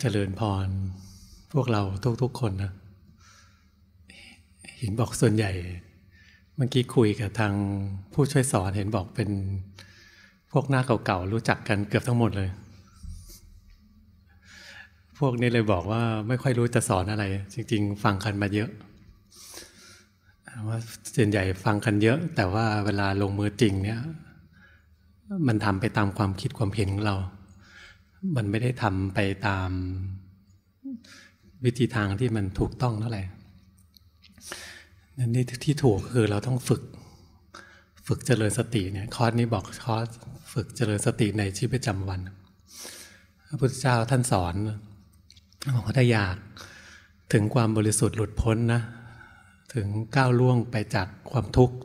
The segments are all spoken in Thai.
เจริญพรพวกเราทุกๆคนนะเห็นบอกส่วนใหญ่เมื่อกี้คุยกับทางผู้ช่วยสอนเห็นบอกเป็น พวกหน้าเก่าๆรู้จักกันเกือบทั้งหมดเลย พวกนี้เลยบอกว่าไม่ค่อยรู้จะสอนอะไร จริงๆ ฟังกันมาเยอะ ว่าส่วนใหญ่ฟังกันเยอะ แต่ว่าเวลาลงมือจริงเนี่ย มันทำไปตามความคิดความเห็นของเรามันไม่ได้ทำไปตามวิธีทางที่มันถูกต้องเท่าไหร่นั่นที่ที่ถูกคือเราต้องฝึกฝึกเจริญสติเนี่ยคอสนี้บอกคอสฝึกเจริญสติในชีวิตประจำวัน พระพุทธเจ้าท่านสอนบอกว่าถ้าอยากถึงความบริสุทธิ์หลุดพ้นนะถึงก้าวล่วงไปจากความทุกข์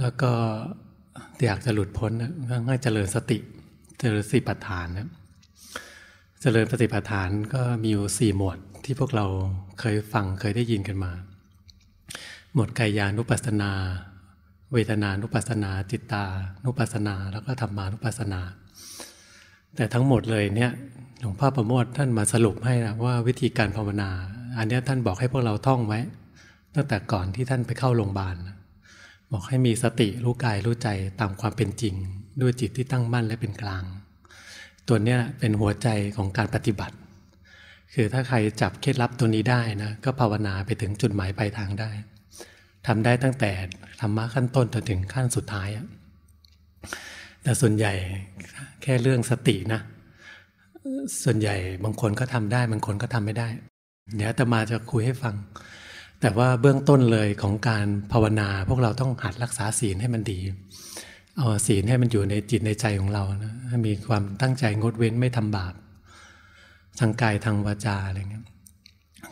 แล้วก็อยากจะหลุดพ้นนะง่ายเจริญสติเจริญสติปัฏฐานนะ เจริญสติปัฏฐานก็มีอยู่สี่หมวด ที่พวกเราเคยฟังเคยได้ยินกันมา หมวดกายานุปัสสนา เวทนานุปัสสนา จิตตานุปัสสนา แล้วก็ธรรมานุปัสสนา แต่ทั้งหมดเลยเนี่ยหลวงพ่อประโมทท่านมาสรุปให้นะว่าวิธีการภาวนา อันนี้ท่านบอกให้พวกเราท่องไว้ ตั้งแต่ก่อนที่ท่านไปเข้าโรงพยาบาล บอกให้มีสติรู้กายรู้ใจตามความเป็นจริงด้วยจิตที่ตั้งมั่นและเป็นกลาง ตัวนี้เป็นหัวใจของการปฏิบัติ คือถ้าใครจับเคล็ดลับตัวนี้ได้นะก็ภาวนาไปถึงจุดหมายปลายทางได้ทำได้ตั้งแต่ธรรมะขั้นต้นจนถึงขั้นสุดท้าย แต่ส่วนใหญ่แค่เรื่องสตินะ ส่วนใหญ่บางคนก็ทำได้บางคนก็ทำไม่ได้ เดี๋ยวตมาจะคุยให้ฟัง แต่ว่าเบื้องต้นเลยของการภาวนา พวกเราต้องหัดรักษาศีลให้มันดีเอาศีลให้มันอยู่ในจิตในใจของเรานะมีความตั้งใจงดเว้นไม่ทำบาปทางกายทางวาจาอะไรเงี้ย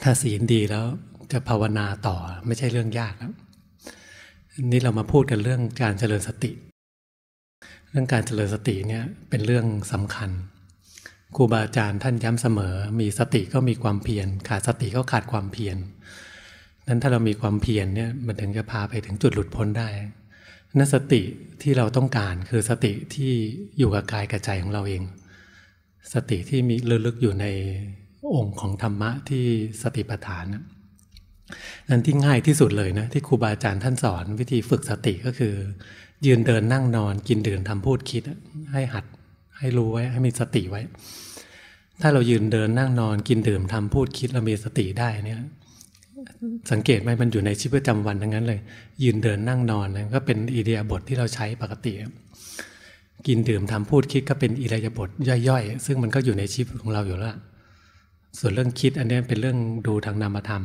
ถ้าศีลดีแล้วจะภาวนาต่อไม่ใช่เรื่องยากครับนี่เรามาพูดกันเรื่องการเจริญสติ เรื่องการเจริญสติเนี่ยเป็นเรื่องสำคัญครูบาอาจารย์ท่านย้ำเสมอ มีสติก็มีความเพียรขาดสติก็ขาดความเพียรนั้นถ้าเรามีความเพียรเนี่ยมันถึงจะพาไปถึงจุดหลุดพ้นได้นสติที่เราต้องการคือสติที่อยู่กับกายกับใจของเราเอง สติที่มีลึกๆอยู่ในองค์ของธรรมะที่สติปัฏฐานนนั้นที่ง่ายที่สุดเลยนะที่ครูบาอาจารย์ท่านสอนวิธีฝึกสติก็คือ ยืนเดินนั่งนอนกินดื่มทำพูดคิดให้หัดให้รู้ไว้ ให้มีสติไว้ ถ้าเรายืนเดินนั่งนอนกินดื่มทำพูดคิด เรามีสติได้เนี่ยสังเกตไหมมันอยู่ในชีวิตประจำวันทั้งนั้นเลย ยืนเดินนั่งนอนนะก็เป็นอิเดียบทที่เราใช้ปกติ กินดื่มทำพูดคิดก็เป็นอิเดียบทย่อยๆ ซึ่งมันก็อยู่ในชีวิตของเราอยู่แล้วส่วนเรื่องคิดอันนี้เป็นเรื่องดูทางนามธรรม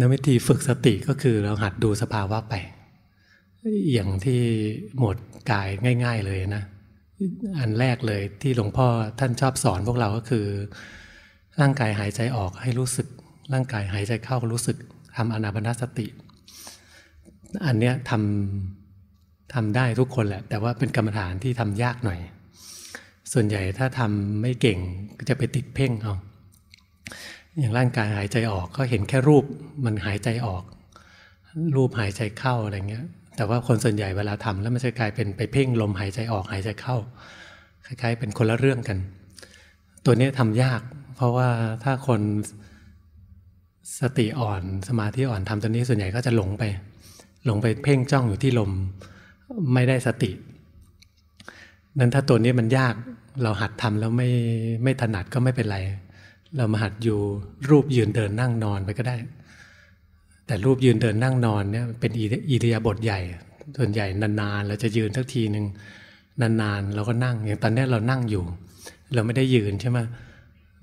นวิธีฝึกสติก็คือเราหัดดูสภาวะไปอย่างที่หมดกายง่าย ๆเลยนะ อันแรกเลยที่หลวงพ่อท่านชอบสอนพวกเราก็คือร่างกายหายใจออกให้รู้สึกร่างกายหายใจเข้ารู้สึกทำอนาปนาสติ อันเนี้ยทำทำได้ทุกคนแหละแต่ว่าเป็นกรรมฐานที่ทำยากหน่อย ส่วนใหญ่ถ้าทำไม่เก่งก็จะไปติดเพ่งเอาอย่างร่างกายหายใจออกก็เห็นแค่รูปมันหายใจออก รูปหายใจเข้าอะไรเงี้ย แต่ว่าคนส่วนใหญ่เวลาทำแล้วมันจะกลายเป็นไปเพ่ง ลมหายใจออก หายใจเข้า คล้าย ๆ เป็นคนละเรื่องกัน ตัวนี้ทำยาก เพราะว่าถ้าคนสติอ่อนสมาธิอ่อนทำตัวนี้ส่วนใหญ่ก็จะหลงไปหลงไปเพ่งจ้องอยู่ที่ลม ไม่ได้สตินั้นถ้าตัวนี้มันยากเราหัดทำแล้วไม่ไม่ถนัดก็ไม่เป็นไร เรามาหัดอยู่รูปยืนเดินนั่งนอนไปก็ได้ แต่รูปยืนเดินนั่งนอนเนี่ยเป็นอิริยาบถใหญ่ ส่วนใหญ่นานๆเราจะยืนสักทีหนึ่งนานๆเราก็นั่ง อย่างตอนนี้เรานั่งอยู่ เราไม่ได้ยืนใช่ไหม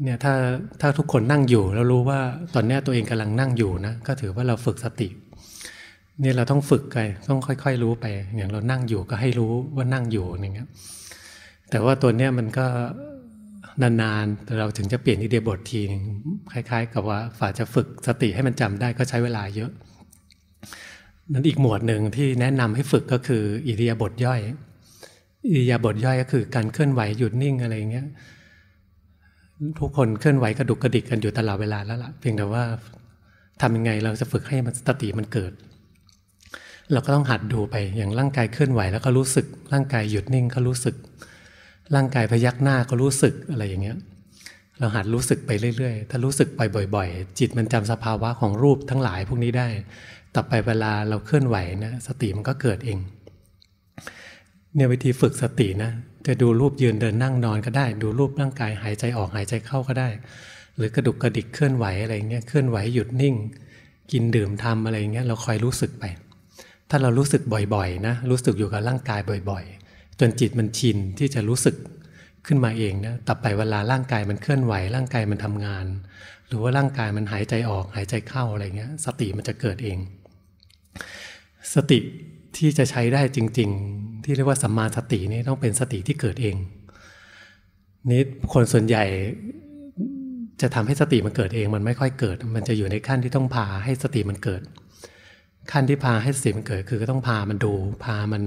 เนี่ยถ้าถ้าทุกคนนั่งอยู่แล้วรู้ว่าตอนนี้ตัวเองกำลังนั่งอยู่นะก็ถือว่าเราฝึกสติ เนี่ยเราต้องฝึกไปต้องค่อย ๆรู้ไปอย่างเรานั่งอยู่ก็ให้รู้ว่านั่งอยู่อย่างเงี้ยแต่ว่าตัวเนี้ยมันก็นานๆเราถึงจะเปลี่ยนอิเดียบททีนึงคล้าย ๆ กับว่าฝ่าจะฝึกสติให้มันจำได้ก็ใช้เวลาเยอะนั้นอีกหมวดหนึ่งที่แนะนำให้ฝึกก็คืออิเดียบทย่อยอิเดียบทย่อยก็คือการเคลื่อนไหวหยุดนิ่งอะไรเงี้ยทุกคนเคลื่อนไหวกระดุกกระดิกกันอยู่ตลอดเวลาแล้วละ่ะ เพียงแต่ว่าทำยังไงเราจะฝึกให้มันสติมันเกิด เราก็ต้องหัดดูไปอย่างร่างกายเคลื่อนไหวแล้วก็รู้สึก ร่างกายหยุดนิ่งก็รู้สึก ร่างกายพยักหน้าก็รู้สึกอะไรอย่างเงี้ยเราหัดรู้สึกไปเรื่อย ๆ ถ้ารู้สึกไปบ่อย ๆ จิตมันจำสภาวะของรูปทั้งหลายพวกนี้ได้ ต่อไปเวลาเราเคลื่อนไหวนะสติมันก็เกิดเองเนี่ยวิธีฝึกสตินะจะดูรูปยืนเดินนั่งนอนก็ได้ ดูรูปร่างกายหายใจออกหายใจเข้าก็ได้ หรือกระดุกกระดิกเคลื่อนไหวอะไรเงี้ยเคลื่อนไหวหยุดนิ่ง กินดื่มทำอะไรเงี้ยเราคอยรู้สึกไป ถ้าเรารู้สึกบ่อยๆนะ รู้สึกอยู่กับร่างกายบ่อยๆ จนจิตมันชินที่จะรู้สึกขึ้นมาเองนะต่อไปเวลาร่างกายมันเคลื่อนไหวร่างกายมันทำงาน หรือว่าร่างกายมันหายใจออกหายใจเข้าอะไรเงี้ยสติมันจะเกิดเอง สติที่จะใช้ได้จริงๆ ที่เรียกว่าสัมมาสตินี่ต้องเป็นสติที่เกิดเองนี่คนส่วนใหญ่จะทำให้สติมันเกิดเองมันไม่ค่อยเกิด มันจะอยู่ในขั้นที่ต้องพาให้สติมันเกิด ขั้นที่พาให้สติมันเกิดคือก็ต้องพามันดูพามัน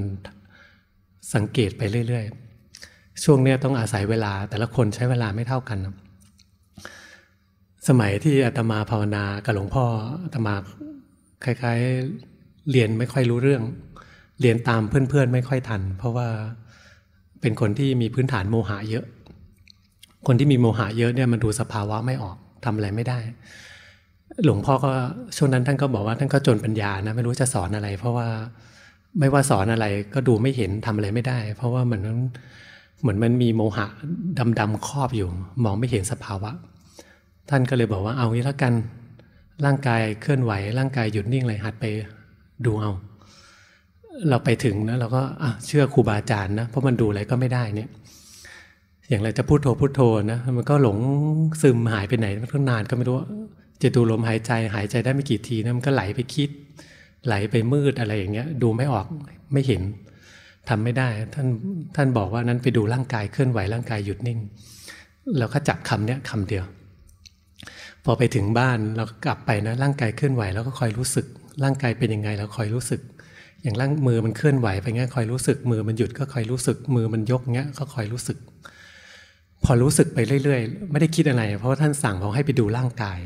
สังเกตไปเรื่อยๆ ช่วงเนี้ต้องอาศัยเวลาแต่ละคนใช้เวลาไม่เท่ากันสมัยที่อาตมาภาวนากับหลวงพ่ออาตมาคล้าย ๆเรียนไม่ค่อยรู้เรื่องเรียนตามเพื่อนๆไม่ค่อยทัน เพราะว่าเป็นคนที่มีพื้นฐานโมหะเยอะ คนที่มีโมหะเยอะเนี่ยมันดูสภาวะไม่ออกทำอะไรไม่ได้ หลวงพ่อก็ช่วงนั้นท่านก็บอกว่าท่านก็จนปัญญานะไม่รู้จะสอนอะไร เพราะว่าไม่ว่าสอนอะไรก็ดูไม่เห็นทำอะไรไม่ได้ เพราะว่ามันเหมือนมันมีโมหะดำๆครอบอยู่มองไม่เห็นสภาวะ ท่านก็เลยบอกว่าเอางี้แล้วกันร่างกายเคลื่อนไหว ร่างกายหยุดนิ่งเลยหัดไปดูเอาเราไปถึงนะเราก็เชื่อครูบาอาจารย์นะเพราะมันดูอะไรก็ไม่ได้เนี่ยอย่างเราจะพูดโทพูดโทนะมันก็หลงซึมหายไปไหนมันก็นานก็ไม่รู้จะดูลมหายใจหายใจได้ไม่กี่ทีนะมันก็ไหลไปคิด ไหลไปมืดอะไรอย่างเงี้ยดูไม่ออกไม่เห็น ทำไม่ได้ ท่านท่านบอกว่านั้นไปดูร่างกายเคลื่อนไหว ร่างกายหยุดนิ่งเราก็จับคำเนี้ยคำเดียว พอไปถึงบ้านเรากลับไปนะร่างกายเคลื่อนไหวแล้วก็คอยรู้สึก ร่างกายเป็นยังไงเราคอยรู้สึกอย่างร่างมือมันเคลื่อนไหวไปเงี้ยคอยรู้สึกมือมันหยุดก็คอยรู้สึกมือมันยกเงี้ยก็คอยรู้สึก พอรู้สึกไปเรื่อย ๆ ไม่ได้คิดอะไร เพราะว่าท่านสั่งบอกให้ไปดูร่างกาย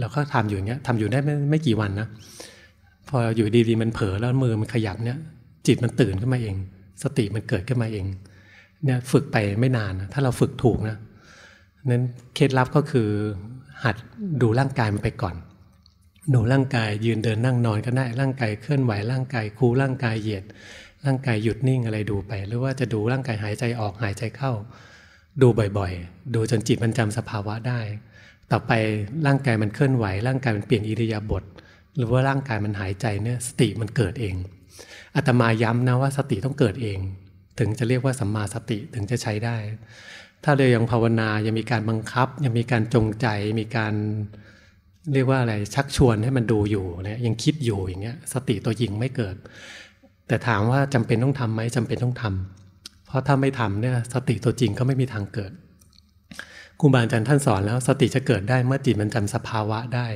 เราก็ทำอยู่เงี้ยทำอยู่ได้ไม่กี่วันนะพออยู่ดีๆมันเผลอแล้วมือมันขยับเนี่ย จิตมันตื่นขึ้นมาเอง สติมันเกิดขึ้นมาเองเนี่ยฝึกไปไม่นานถ้าเราฝึกถูกนะนั้นเคล็ดลับก็คือหัดดูร่างกายมันไปก่อนดูร่างกายยืนเดินนั่งนอนก็ได้ร่างกายเคลื่อนไหว ร่างกายคูร่างกายเหยียด ร่างกายหยุดนิ่งอะไรดูไป หรือว่าจะดูร่างกายหายใจออกหายใจเข้า ดูบ่อยๆดูจนจิตมันจำสภาวะได้ ต่อไปร่างกายมันเคลื่อนไหวร่างกายมันเปลี่ยนอิริยาบถหรือว่าร่างกายมันหายใจเนี่ยสติมันเกิดเองอาตมาย้ำนะว่าสติต้องเกิดเอง ถึงจะเรียกว่าสัมมาสติถึงจะใช้ได้ ถ้าเรายังภาวนายังมีการบังคับ ยังมีการจงใจมีการเรียกว่าอะไรชักชวนให้มันดูอยู่เนี่ยยังคิดอยู่อย่างเงี้ยสติตัวยิงไม่เกิด แต่ถามว่าจำเป็นต้องทํำไหมจำเป็นต้องทำ เพราะถ้าไม่ทำเนี่ยสติตัวจริงก็ไม่มีทางเกิดครูบาอาจารย์ท่านสอนแล้วสติจะเกิดได้เมื่อจิตมันจำสภาวะได้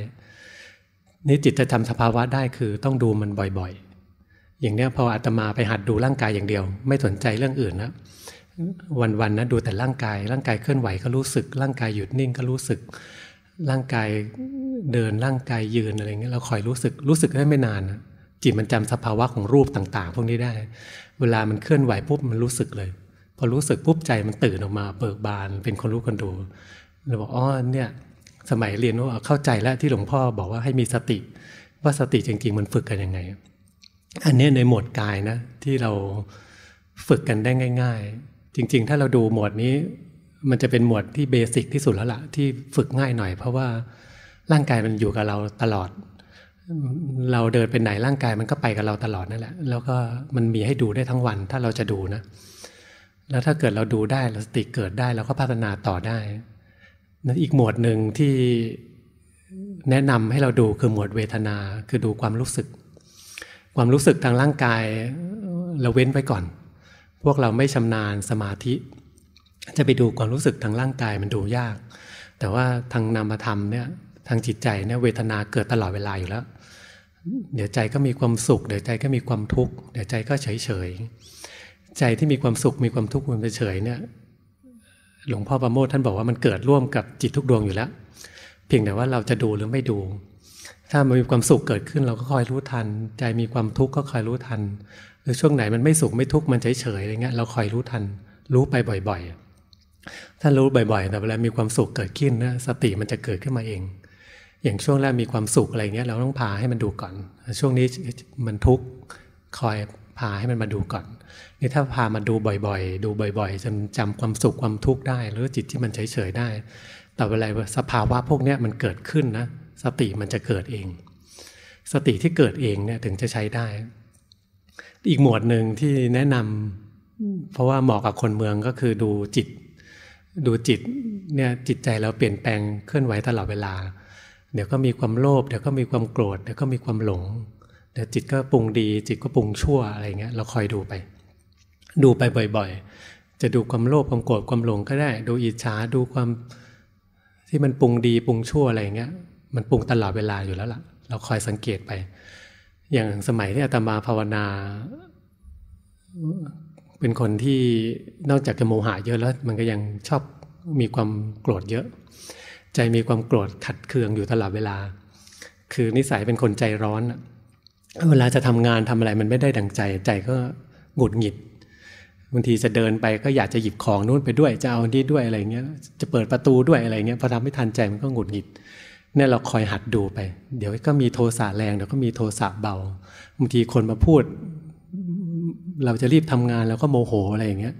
นี่จิตจะจำสภาวะได้คือต้องดูมันบ่อยๆ อย่างเนี้ยพออาตมาไปหัดดูร่างกายอย่างเดียว ไม่สนใจเรื่องอื่นนะวันๆนะดูแต่ร่างกายร่างกายเคลื่อนไหวก็รู้สึก ร่างกายหยุดนิ่งก็รู้สึกร่างกายเดินร่างกายยืนอะไรเงี้ยเราคอยรู้สึกรู้สึกได้ไม่นานนะจิตมันจำสภาวะของรูปต่าง ๆ พวกนี้ได้ เวลามันเคลื่อนไหวปุ๊บมันรู้สึกเลย พอรู้สึกปุ๊บใจมันตื่นออกมาเบิกบาน เป็นคนรู้คนดูเราบอกอ๋อเนี่ย สมัยเรียนว่าเข้าใจแล้วที่หลวงพ่อบอกว่าให้มีสติ ว่าสติจริงๆมันฝึกกันยังไง อันนี้ในหมวดกายนะที่เราฝึกกันได้ง่าย ๆ จริง ๆ ถ้าเราดูหมวดนี้มันจะเป็นหมวดที่เบสิกที่สุดแล้วละที่ฝึกง่ายหน่อยเพราะว่าร่างกายมันอยู่กับเราตลอด เราเดินไปไหนร่างกายมันก็ไปกับเราตลอดนั่นแหละแล้วก็มันมีให้ดูได้ทั้งวันถ้าเราจะดูนะ แล้วถ้าเกิดเราดูได้เราสติเกิดได้เราก็พัฒนาต่อได้นั่นอีกหมวดหนึ่งที่แนะนำให้เราดูคือหมวดเวทนาคือดูความรู้สึก ความรู้สึกทางร่างกายเราเว้นไว้ก่อน พวกเราไม่ชำนาญสมาธิจะไปดูความรู้สึกทางร่างกายมันดูยาก แต่ว่าทางนามธรรมเนี่ยทางจิตใจเนี่ยเวทนาเกิดตลอดเวลาอยู่แล้ว เดี๋ยวใจก็มีความสุข เดี๋ยวใจก็มีความทุกข์เดี๋ยวใจก็เฉยเฉยใจที่มีความสุขมีความทุกข์มันเฉยเนี่ยหลวงพ่อประโมทท่านบอกว่ามันเกิดร่วมกับจิตทุกดวงอยู่แล้ว เพียงแต่ว่าเราจะดูหรือไม่ดู ถ้ามันมีความสุขเกิดขึ้นเราก็คอยรู้ทัน ใจมีความทุกข์ก็คอยรู้ทัน หรือช่วงไหนมันไม่สุขไม่ทุกข์มันเฉยเฉยอะไรเงี้ยเราคอยรู้ทันรู้ไปบ่อยๆถ้ารู้บ่อยๆ แต่เวลามีความสุขเกิดขึ้นนะสติมันจะเกิดขึ้นมาเอง อย่างช่วงแรกมีความสุขอะไรเงี้ยเราต้องพาให้มันดูก่อน ช่วงนี้มันทุกข์คอยพาให้มันมาดูก่อนนี่ถ้าพามาดูบ่อยๆ ดูบ่อย ๆจนจำความสุขความทุกข์ได้ หรือจิตที่มันเฉยๆได้แต่เวลาสภาวะพวกนี้มันเกิดขึ้นนะสติมันจะเกิดเอง สติที่เกิดเองเนี่ยถึงจะใช้ได้ อีกหมวดหนึ่งที่แนะนำเพราะว่าเหมาะกับคนเมืองก็คือดูจิตดูจิตเนี่ยจิตใจเราเปลี่ยนแปลงเคลื่อนไหวตลอดเวลา เดี๋ยวก็มีความโลภเดี๋ยวก็มีความโกรธ เดี๋ยวก็มีความหลงเดี๋ยวจิตก็ปรุงดีจิตก็ปรุงชั่วอะไรเงี้ยเราคอยดูไป ดูไปบ่อยๆ จะดูความโลภความโกรธ ความหลงก็ได้ ดูอิจฉาดูความที่มันปรุงดีปรุงชั่วอะไรเงี้ยมันปรุงตลอดเวลาอยู่แล้วล่ะ เราคอยสังเกตไป อย่างสมัยที่อาตมาภาวนาเป็นคนที่นอกจากจะโมหะเยอะแล้วมันก็ยังชอบมีความโกรธเยอะ ใจมีความโกรธขัดเคืองอยู่ตลอดเวลา คือนิสัยเป็นคนใจร้อน เวลาจะทำงานทำอะไรมันไม่ได้ดังใจ ใจก็หงุดหงิดบางทีจะเดินไปก็อยากจะหยิบของนู้นไปด้วยจะเอาที่ด้วยอะไรเงี้ยจะเปิดประตูด้วยอะไรเงี้ยพอทำไม่ทันใจมันก็หงุดหงิดเนี่ยเราคอยหัดดูไป เดี๋ยวก็มีโทสะแรง เดี๋ยวก็มีโทสะเบาบางทีคนมาพูดเราจะรีบทำงานแล้วก็โมโหอะไรอย่างเงี้ย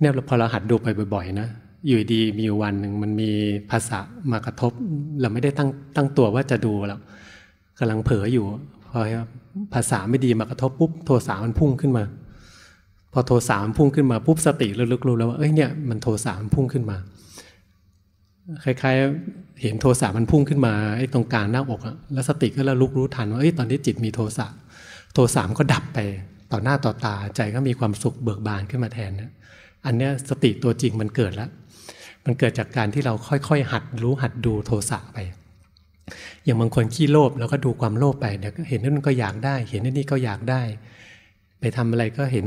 เนี่ยพอเราหัดดูไปบ่อยๆ นะ อยู่ดีมีวันหนึ่งมันมีภาษามากระทบเราไม่ได้ตั้งตั้งตัวว่าจะดูแล้วกำลังเผลออยู่พอภาษาไม่ดีมากระทบปุ๊บโทรศท์มันพุ่งขึ้นมา พอโทสะมันพุ่งขึ้นมา ปุ๊บสติระลึกรู้แล้วว่า เอ้ยเนี่ยมันโทสะมันพุ่งขึ้นมา คล้ายๆ เห็นโทรศท์มันพุ่งขึ้นมาไอ้ตรงกลางหน้าอกแล้วสติก็ระลึกรู้ทันว่าเอ้ยตอนนี้จิตมีโทรศท์โทสะมันก็ดับไปต่อหน้าต่อตาใจก็มีความสุขเบิกบานขึ้นมาแทนนะอันนี้สติตัวจริงมันเกิดแล้ว มันเกิดจากการที่เราค่อยๆหัดรู้หัดดูโทสะไป อย่างบางคนขี้โลภแล้วก็ดูความโลภไปเดี๋ยวเห็นนู่นก็อยากได้เห็นนี่ก็อยากได้ ไปทำอะไรก็เห็น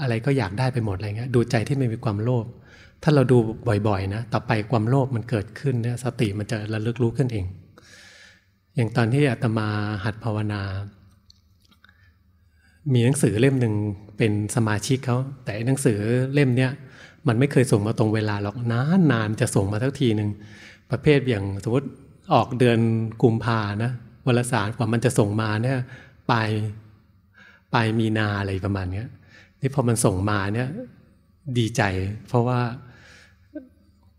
อะไรก็อยากได้ไปหมดอะไรเงี้ยดูใจที่ไม่มีความโลภถ้าเราดูบ่อยๆนะต่อไปความโลภมันเกิดขึ้นเนี่ยสติมันจะระลึกรู้ขึ้นเอง อย่างตอนที่อาตมาหัดภาวนามีหนังสือเล่มหนึ่งเป็นสมาชิกเขาแต่หนังสือเล่มเนี้ยมันไม่เคยส่งมาตรงเวลาหรอกนานนานจะส่งมาทักทีหนึ่งประเภทอย่างสมมติออกเดือนกุมภานะวลรสารกว่ามันจะส่งมาเนี่ยปลายปลายมีนาอะไรประมาณเนี้ยนี่พอมันส่งมาเนี่ยดีใจเพราะว่า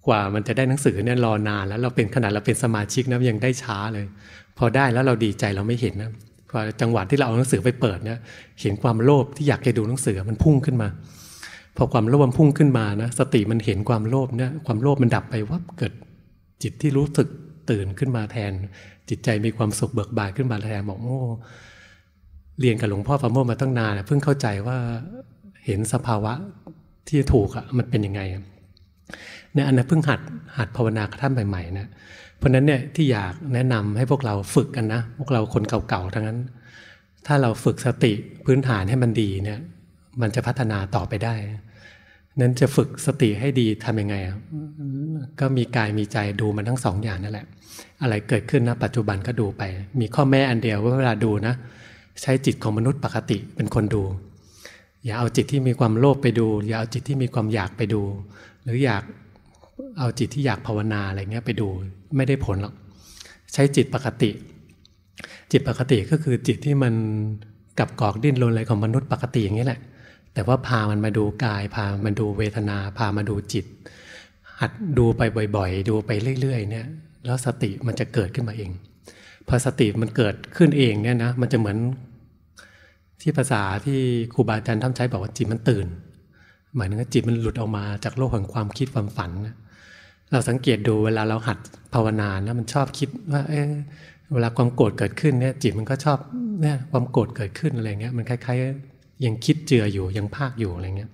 กว่ามันจะได้หนังสือเนี่ยรอนานแล้วเราเป็นขนาดเราเป็นสมาชิกนะยังได้ช้าเลย พอได้แล้วเราดีใจเราไม่เห็นนะพอจังหวะที่เราเอาหนังสือไปเปิดเนี่ย เห็นความโลภที่อยากจะดูหนังสือมันพุ่งขึ้นมา พอความโลภมันพุ่งขึ้นมานะสติมันเห็นความโลภเนี่ยความโลภมันดับไปวับเกิดจิตที่รู้สึกตื่นขึ้นมาแทน จิตใจมีความสุขเบิกบานขึ้นมาแทนบอกโอ้เรียนกับหลวงพ่อฟาโมมาตั้งนานเพิ่งเข้าใจว่าเห็นสภาวะที่ถูกอะมันเป็นยังไงเนี่ยอันนั้นเพิ่งหัดหัดภาวนากระทั่งใหม่ๆนะเพราะนั้นเนี่ยที่อยากแนะนำให้พวกเราฝึกกันนะ พวกเราคนเก่าๆ ทั้งนั้น ถ้าเราฝึกสติพื้นฐานให้มันดีเนี่ย มันจะพัฒนาต่อไปได้นั้นจะฝึกสติให้ดีทำยังไงก็มีกายมีใจดูมันทั้งสองอย่างนั่นแหละ อะไรเกิดขึ้นนะปัจจุบันก็ดูไป มีข้อแม่อันเดียวว่าเวลาดูนะ ใช้จิตของมนุษย์ปกติเป็นคนดูอย่าเอาจิตที่มีความโลภไปดูอย่าเอาจิตที่มีความอยากไปดู หรืออยากเอาจิตที่อยากภาวนาอะไรเงี้ยไปดูไม่ได้ผลหรอกใช้จิตปกติ จิตปกติก็คือจิตที่มันกับกอกดิ้นรนอะไรของมนุษย์ปกติอย่างนี้แหละ แต่ว่าพามันมาดูกายพามันดูเวทนาพามาดูจิต หัดดูไปบ่อยๆ ดูไปเรื่อยๆเนี่ยแล้วสติมันจะเกิดขึ้นมาเองพอสติมันเกิดขึ้นเองเนี่ยนะมันจะเหมือนที่ภาษาที่ครูบาอาจารย์ท่านใช้บอกว่าจิตมันตื่น หมายถึงว่าจิตมันหลุดออกมาจากโลกแห่งความคิด ความฝันนะเราสังเกตดูเวลาเราหัดภาวนานะมันชอบคิดว่าเออเวลาความโกรธเกิดขึ้นเนี่ยจิตมันก็ชอบเนี่ยความโกรธเกิดขึ้นอะไรเงี้ยมันคล้ายๆยังคิดเจืออยู่ยังภาคอยู่อะไรเงี้ย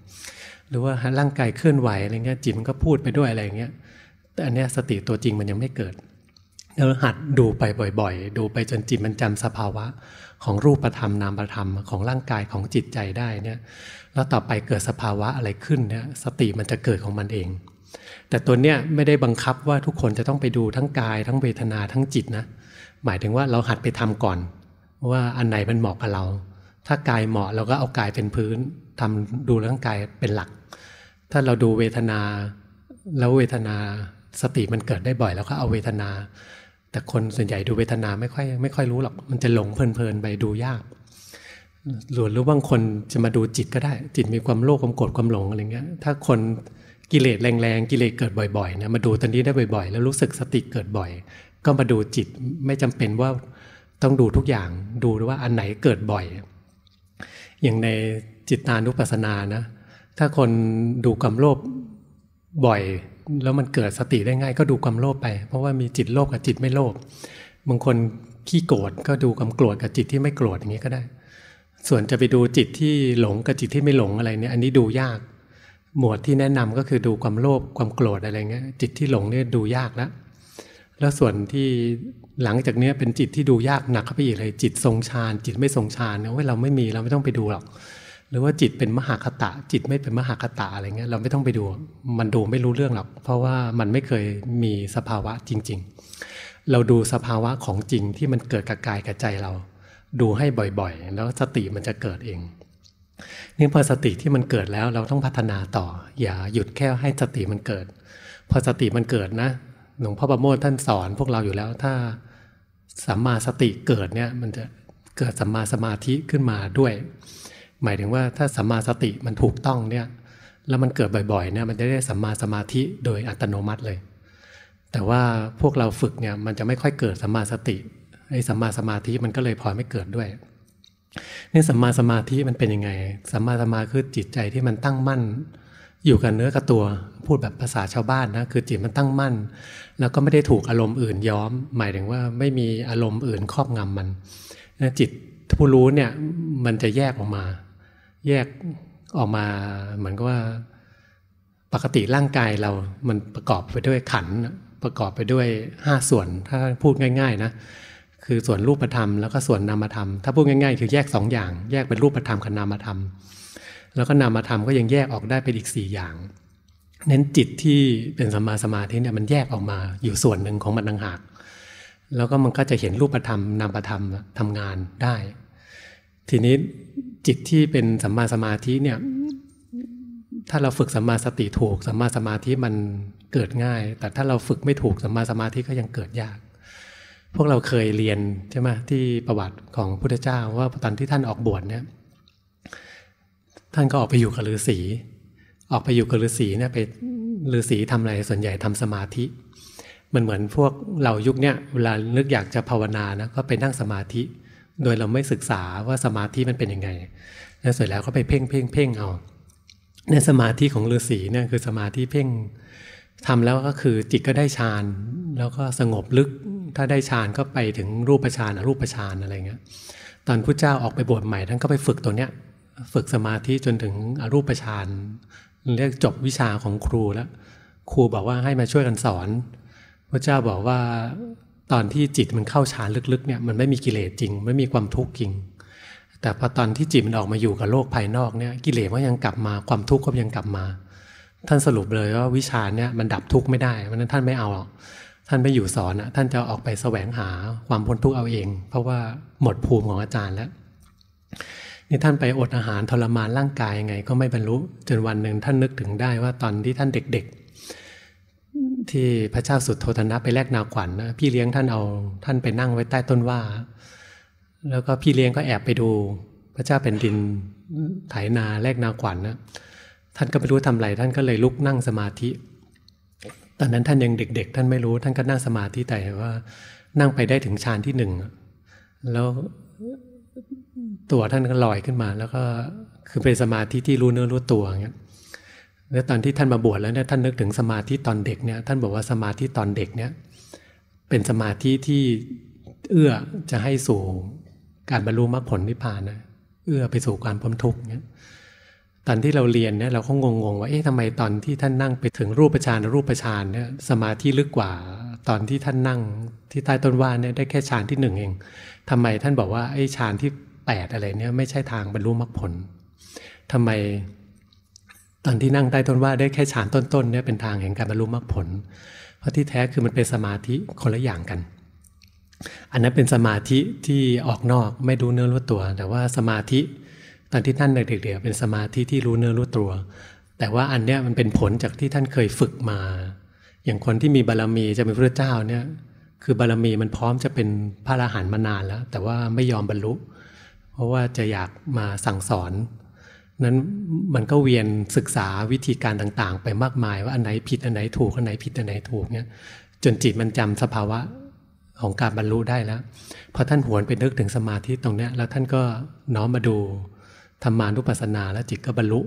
หรือว่าร่างกายเคลื่อนไหวอะไรเงี้ยจิตมันก็พูดไปด้วยอะไรเงี้ยแต่อันนี้สติตัวจริงมันยังไม่เกิดเราหัดดูไปบ่อยๆ ดูไปจนจิตมันจำสภาวะของรูปธรรมนามธรรม ของร่างกายของจิตใจได้เนี่ยแล้วต่อไปเกิดสภาวะอะไรขึ้นเนี่ยสติมันจะเกิดของมันเองแต่ตัวเนี้ยไม่ได้บังคับว่าทุกคนจะต้องไปดูทั้งกาย ทั้งเวทนาทั้งจิตนะ หมายถึงว่าเราหัดไปทำก่อนว่าอันไหนมันเหมาะกับเรา ถ้ากายเหมาะเราก็เอากายเป็นพื้นทำดูร่างกายเป็นหลัก ถ้าเราดูเวทนาแล้วเวทนาสติมันเกิดได้บ่อย แล้วก็เอาเวทนา แต่คนส่วนใหญ่ดูเวทนาไม่ค่อยไม่ค่อยรู้หรอกมันจะหลงเพลินๆไปดูยากหลวนรู้บางคนจะมาดูจิตก็ได้จิตมีความโลภความโกรธความหลงอะไรเงี้ยถ้าคนกิเลสแรงๆกิเลสเกิดบ่อยๆนะมาดูตอนนี้ได้บ่อยๆแล้วรู้สึกสติเกิดบ่อย ก็มาดูจิตไม่จำเป็นว่าต้องดูทุกอย่างดูว่าอันไหนเกิดบ่อย อย่างในจิตตานุปัสสนานะถ้าคนดูความโลภบ่อยแล้วมันเกิดสติได้ง่าย ก็ดูความโลภไปเพราะว่ามีจิตโลภกับจิตไม่โลภบางคนขี้โกรธก็ดูความโกรธกับจิตที่ไม่โกรธอย่างนี้ก็ได้ ส่วนจะไปดูจิตที่หลงกับจิตที่ไม่หลงอะไรเนี่ยอันนี้ดูยากหมวดที่แนะนำก็คือดูความโลภความโกรธอะไรเงี้ยจิตที่หลงเนี่ยดูยากแล้วแล้วส่วนที่หลังจากเนี้ยเป็นจิตที่ดูยากหนักเข้าไปอีกเลย จิตทรงฌานจิตไม่ทรงฌานเนี่ยว่าเราไม่มีเราไม่ต้องไปดูหรอกหรือว่าจิตเป็นมหาคตะ จิตไม่เป็นมหาคตะอะไรเงี้ยเราไม่ต้องไปดูมันดูไม่รู้เรื่องหรอกเพราะว่ามันไม่เคยมีสภาวะจริง ๆ เราดูสภาวะของจริงที่มันเกิดกับกายกับใจเรา ดูให้บ่อยๆ แล้วสติมันจะเกิดเองนี่พอสติที่มันเกิดแล้วเราต้องพัฒนาต่อ อย่าหยุดแค่ให้สติมันเกิด พอสติมันเกิดนะหลวงพ่อประโมทท่านสอนพวกเราอยู่แล้วถ้าสัมมาสติเกิดเนี่ยมันจะเกิดสัมมาสมาธิขึ้นมาด้วย หมายถึงว่าถ้าสัมมาสติมันถูกต้องเนี่ยแล้วมันเกิดบ่อยๆเนี่ยมันจะได้สัมมาสมาธิโดยอัตโนมัติเลย แต่ว่าพวกเราฝึกเนี่ยมันจะไม่ค่อยเกิดสัมมาสติไอ้สัมมาสมาธิมันก็เลยพอไม่เกิดด้วยนี่สัมมาสมาธิมันเป็นยังไงสัมมาสมาคือจิตใจที่มันตั้งมั่น อยู่กับเนื้อกับตัวพูดแบบภาษาชาวบ้านนะคือจิตมันตั้งมั่นแล้วก็ไม่ได้ถูกอารมณ์อื่นย้อมหมายถึงว่า ไม่มีอารมณ์อื่นครอบงำมันจิตผู้รู้เนี่ยมันจะแยกออกมา แยกออกมาเหมือนกับว่า ปกติร่างกายเรามันประกอบไปด้วยขัน ประกอบไปด้วย 5 ส่วนถ้าพูดง่าย ๆ นะคือส่วนรูปธรรมแล้วก็ส่วนนามธรรมถ้าพูดง่ายๆ คือแยก2ออย่าง แยกเป็นรูปธรรมกับนามธรรม แล้วก็นามธรรมก็ยังแยกออกได้เป็นอีก 4 อย่างเน้นจิตที่เป็นสัมมาสมาธิเนี่ยมันแยกออกมาอยู่ส่วนหนึ่งของมันดังหากแล้วก็มันก็จะเห็นรูปธรรมนามธรรมทำงานได้ ทีนี้จิตที่เป็นสัมมาสมาธิเนี่ยถ้าเราฝึกสัมมาสติถูกสัมมาสมาธิมันเกิดง่าย แต่ถ้าเราฝึกไม่ถูกสัมมาสมาธิก็ยังเกิดยากพวกเราเคยเรียนใช่ไหมที่ประวัติของพุทธเจ้า ว่าตอนที่ท่านออกบวชเนี่ยท่านก็ออกไปอยู่กับฤาษี ออกไปอยู่กับฤาษีเนี่ยไปฤาษีทำอะไรส่วนใหญ่ทำสมาธิมันเหมือนพวกเรายุคเนี้ยเวลานึกอยากจะภาวนานะก็ไปนั่งสมาธิ โดยเราไม่ศึกษาว่าสมาธิมันเป็นยังไงแล้วเสร็จแล้วก็ไปเพ่งเพ่งเพ่งเอาในสมาธิของฤาษีเนี่ยคือสมาธิเพ่งทำแล้วก็คือจิตก็ได้ฌานแล้วก็สงบลึกถ้าได้ฌานก็ไปถึงรูปฌานอรูปฌานอะไรเงี้ยตอนพุทธเจ้าออกไปบวชใหม่ท่านก็ไปฝึกตัวเนี้ย ฝึกสมาธิจนถึงอรูปฌานเรียกจบวิชาของครูแล้ว ครูบอกว่าให้มาช่วยกันสอนพระเจ้าบอกว่าตอนที่จิตมันเข้าฌานลึกๆเนี่ยมันไม่มีกิเลสจริง ไม่มีความทุกข์จริง แต่พอตอนที่จิตมันออกมาอยู่กับโลกภายนอกเนี่ยกิเลสก็ยังกลับมาความทุกข์ก็ยังกลับมาท่านสรุปเลยว่าวิชาเนี่ยมันดับทุกข์ไม่ได้ เพราะนั้นท่านไม่เอาหรอก ท่านไม่อยู่สอนอ่ะ ท่านจะออกไปแสวงหาความพ้นทุกข์เอาเอง เพราะว่าหมดภูมิของอาจารย์แล้ว นี่ท่านไปอดอาหารทรมานร่างกายยังไง ก็ไม่บรรลุจนวันหนึ่งท่านนึกถึงได้ว่าตอนที่ท่านเด็กๆ ที่พระเจ้าสุดโททนะไปแลกนาขวัญนะพี่เลี้ยงท่านเอาท่านไปนั่งไว้ใต้ต้นว่า แล้วก็พี่เลี้ยงก็แอบไปดูพระเจ้าเป็นดินไถนาแลกนาขวัญนะท่านก็ไม่รู้ทำอะไร ท่านก็เลยลุกนั่งสมาธิ ตอนนั้นท่านยังเด็ก ๆ ท่านไม่รู้ ท่านก็นั่งสมาธิแต่ว่านั่งไปได้ถึงฌานที่หนึ่ง แล้วตัวท่านก็ลอยขึ้นมา แล้วก็ คือเป็นสมาธิที่รู้เนื้อรู้ตัวอย่างเงี้ย แล้วตอนที่ท่านมาบวชแล้วเนี่ยท่านนึกถึงสมาธิตอนเด็กเนี่ย ท่านบอกว่าสมาธิตอนเด็กเนี่ย เป็นสมาธิที่เอื้อจะให้สู่การบรรลุมรรคผลนิพพานนะเอื้อไปสู่การพ้นทุกข์เนี่ยตอนที่เราเรียนเนี่ยเราก็งงๆ ว่าเอ๊ะทำไมตอนที่ท่านนั่งไปถึงรูปฌานรูปฌานเนี่ยสมาธิลึกกว่าตอนที่ท่านนั่งที่ใต้ต้นว่าเนี่ยได้แค่ฌานที่หนึ่งเอง ทำไมท่านบอกว่าไอ้ฌานที่แปดอะไรเนี่ยไม่ใช่ทางบรรลุมรรคผล ทำไมตอนที่นั่งใต้ต้นว่าได้แค่ฌานต้นๆเนี่ยเป็นทางแห่งการบรรลุมรรคผล เพราะที่แท้คือมันเป็นสมาธิคนละอย่างกัน อันนั้นเป็นสมาธิที่ออกนอกไม่ดูเนื้อรู้ตัว แต่ว่าสมาธิตอนที่ท่านในเด็กๆเป็นสมาธิที่รู้เนื้อรู้ตัว แต่ว่าอันเนี้ยมันเป็นผลจากที่ท่านเคยฝึกมา อย่างคนที่มีบารรมีจะเป็นพระเจ้าเนี่ย คือบารรมีมันพร้อมจะเป็นพระอรหันต์มานานแล้ว แต่ว่าไม่ยอมบรรลุ เพราะว่าจะอยากมาสั่งสอน นั้นมันก็เวียนศึกษาวิธีการต่างๆ ไปมากมาย ว่าอันไหนผิดอันไหนถูกอันไหนผิดอันไหนถูกเนี่ยจนจิตมันจำสภาวะของการบรรลุได้แล้วพอท่านหวนไปนึกถึงสมาธิตรงเนี้ย แล้วท่านก็น้อมมาดูธรรมานุปัสสนาแล้วจิตก็บรรลุ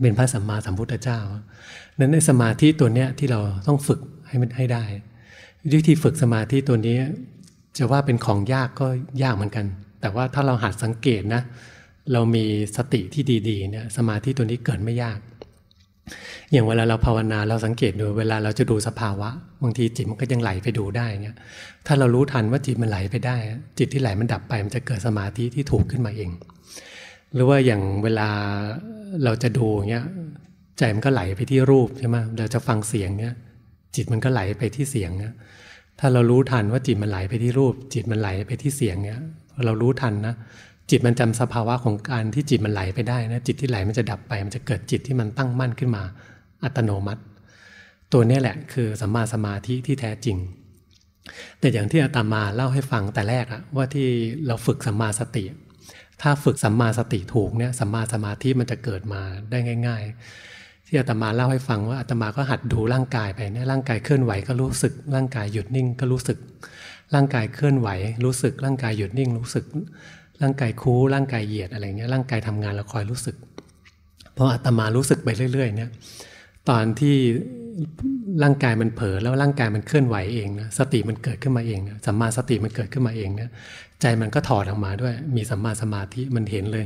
เป็นพระสัมมาสัมพุทธเจ้า นั้นในสมาธิตัวเนี้ยที่เราต้องฝึกให้มันให้ได้ วิธีฝึกสมาธิตัวนี้จะว่าเป็นของยากก็ยากเหมือนกัน แต่ว่าถ้าเราหัดสังเกตนะเรามีสติที่ดีๆเนี่ยสมาธิตัวนี้เกิดไม่ยาก อย่างเวลาเราภาวนาเราสังเกตดูเวลาเราจะดูสภาวะบางทีจิตมันก็ยังไหลไปดูได้เนี่ยถ้าเรารู้ทันว่าจิตมันไหลไปได้ จิตที่ไหลมันดับไป มันจะเกิดสมาธิที่ถูกขึ้นมาเองหรือว่าอย่างเวลาเราจะดูเงี้ยใจมันก็ไหลไปที่รูปใช่ไหมเราจะฟังเสียงเนี้ยจิตมันก็ไหลไปที่เสียงเนี้ยถ้าเรารู้ทันว่าจิตมันไหลไปที่รูป จิตมันไหลไปที่เสียงเนี้ยเรารู้ทันนะ จิตมันจำสภาวะของการที่จิตมันไหลไปได้นะจิตที่ไหลมันจะดับไป มันจะเกิดจิตที่มันตั้งมั่นขึ้นมาอัตโนมัติ ตัวนี้แหละคือสัมมาสมาธิที่แท้จริง แต่อย่างที่อาตมาเล่าให้ฟังแต่แรกอะว่าที่เราฝึกสัมมาสติถ้าฝึกสัมมาสติถูกเนี่ยสัมมาสมาธิมันจะเกิดมาได้ง่าย ๆ ที่อาตมาเล่าให้ฟังว่าอาตมาก็หัดดูร่างกายไปเนี่ยร่างกายเคลื่อนไหวก็รู้สึก ร่างกายหยุดนิ่งก็รู้สึก ร่างกายเคลื่อนไหวรู้สึกร่างกายหยุดนิ่งรู้สึก ร่างกายคู้ร่างกายเหยียดอะไรเงี้ยร่างกายทำงานเราคอยรู้สึกพออาตมารู้สึกไปเรื่อย ๆเนี่ยตอนที่ร่างกายมันเผลอแล้วร่างกายมันเคลื่อนไหวเองนะสติมันเกิดขึ้นมาเองนะสัมมาสติมันเกิดขึ้นมาเองนะใจมันก็ถอดออกมาด้วยมีสัมมาสมาธิมันเห็นเลย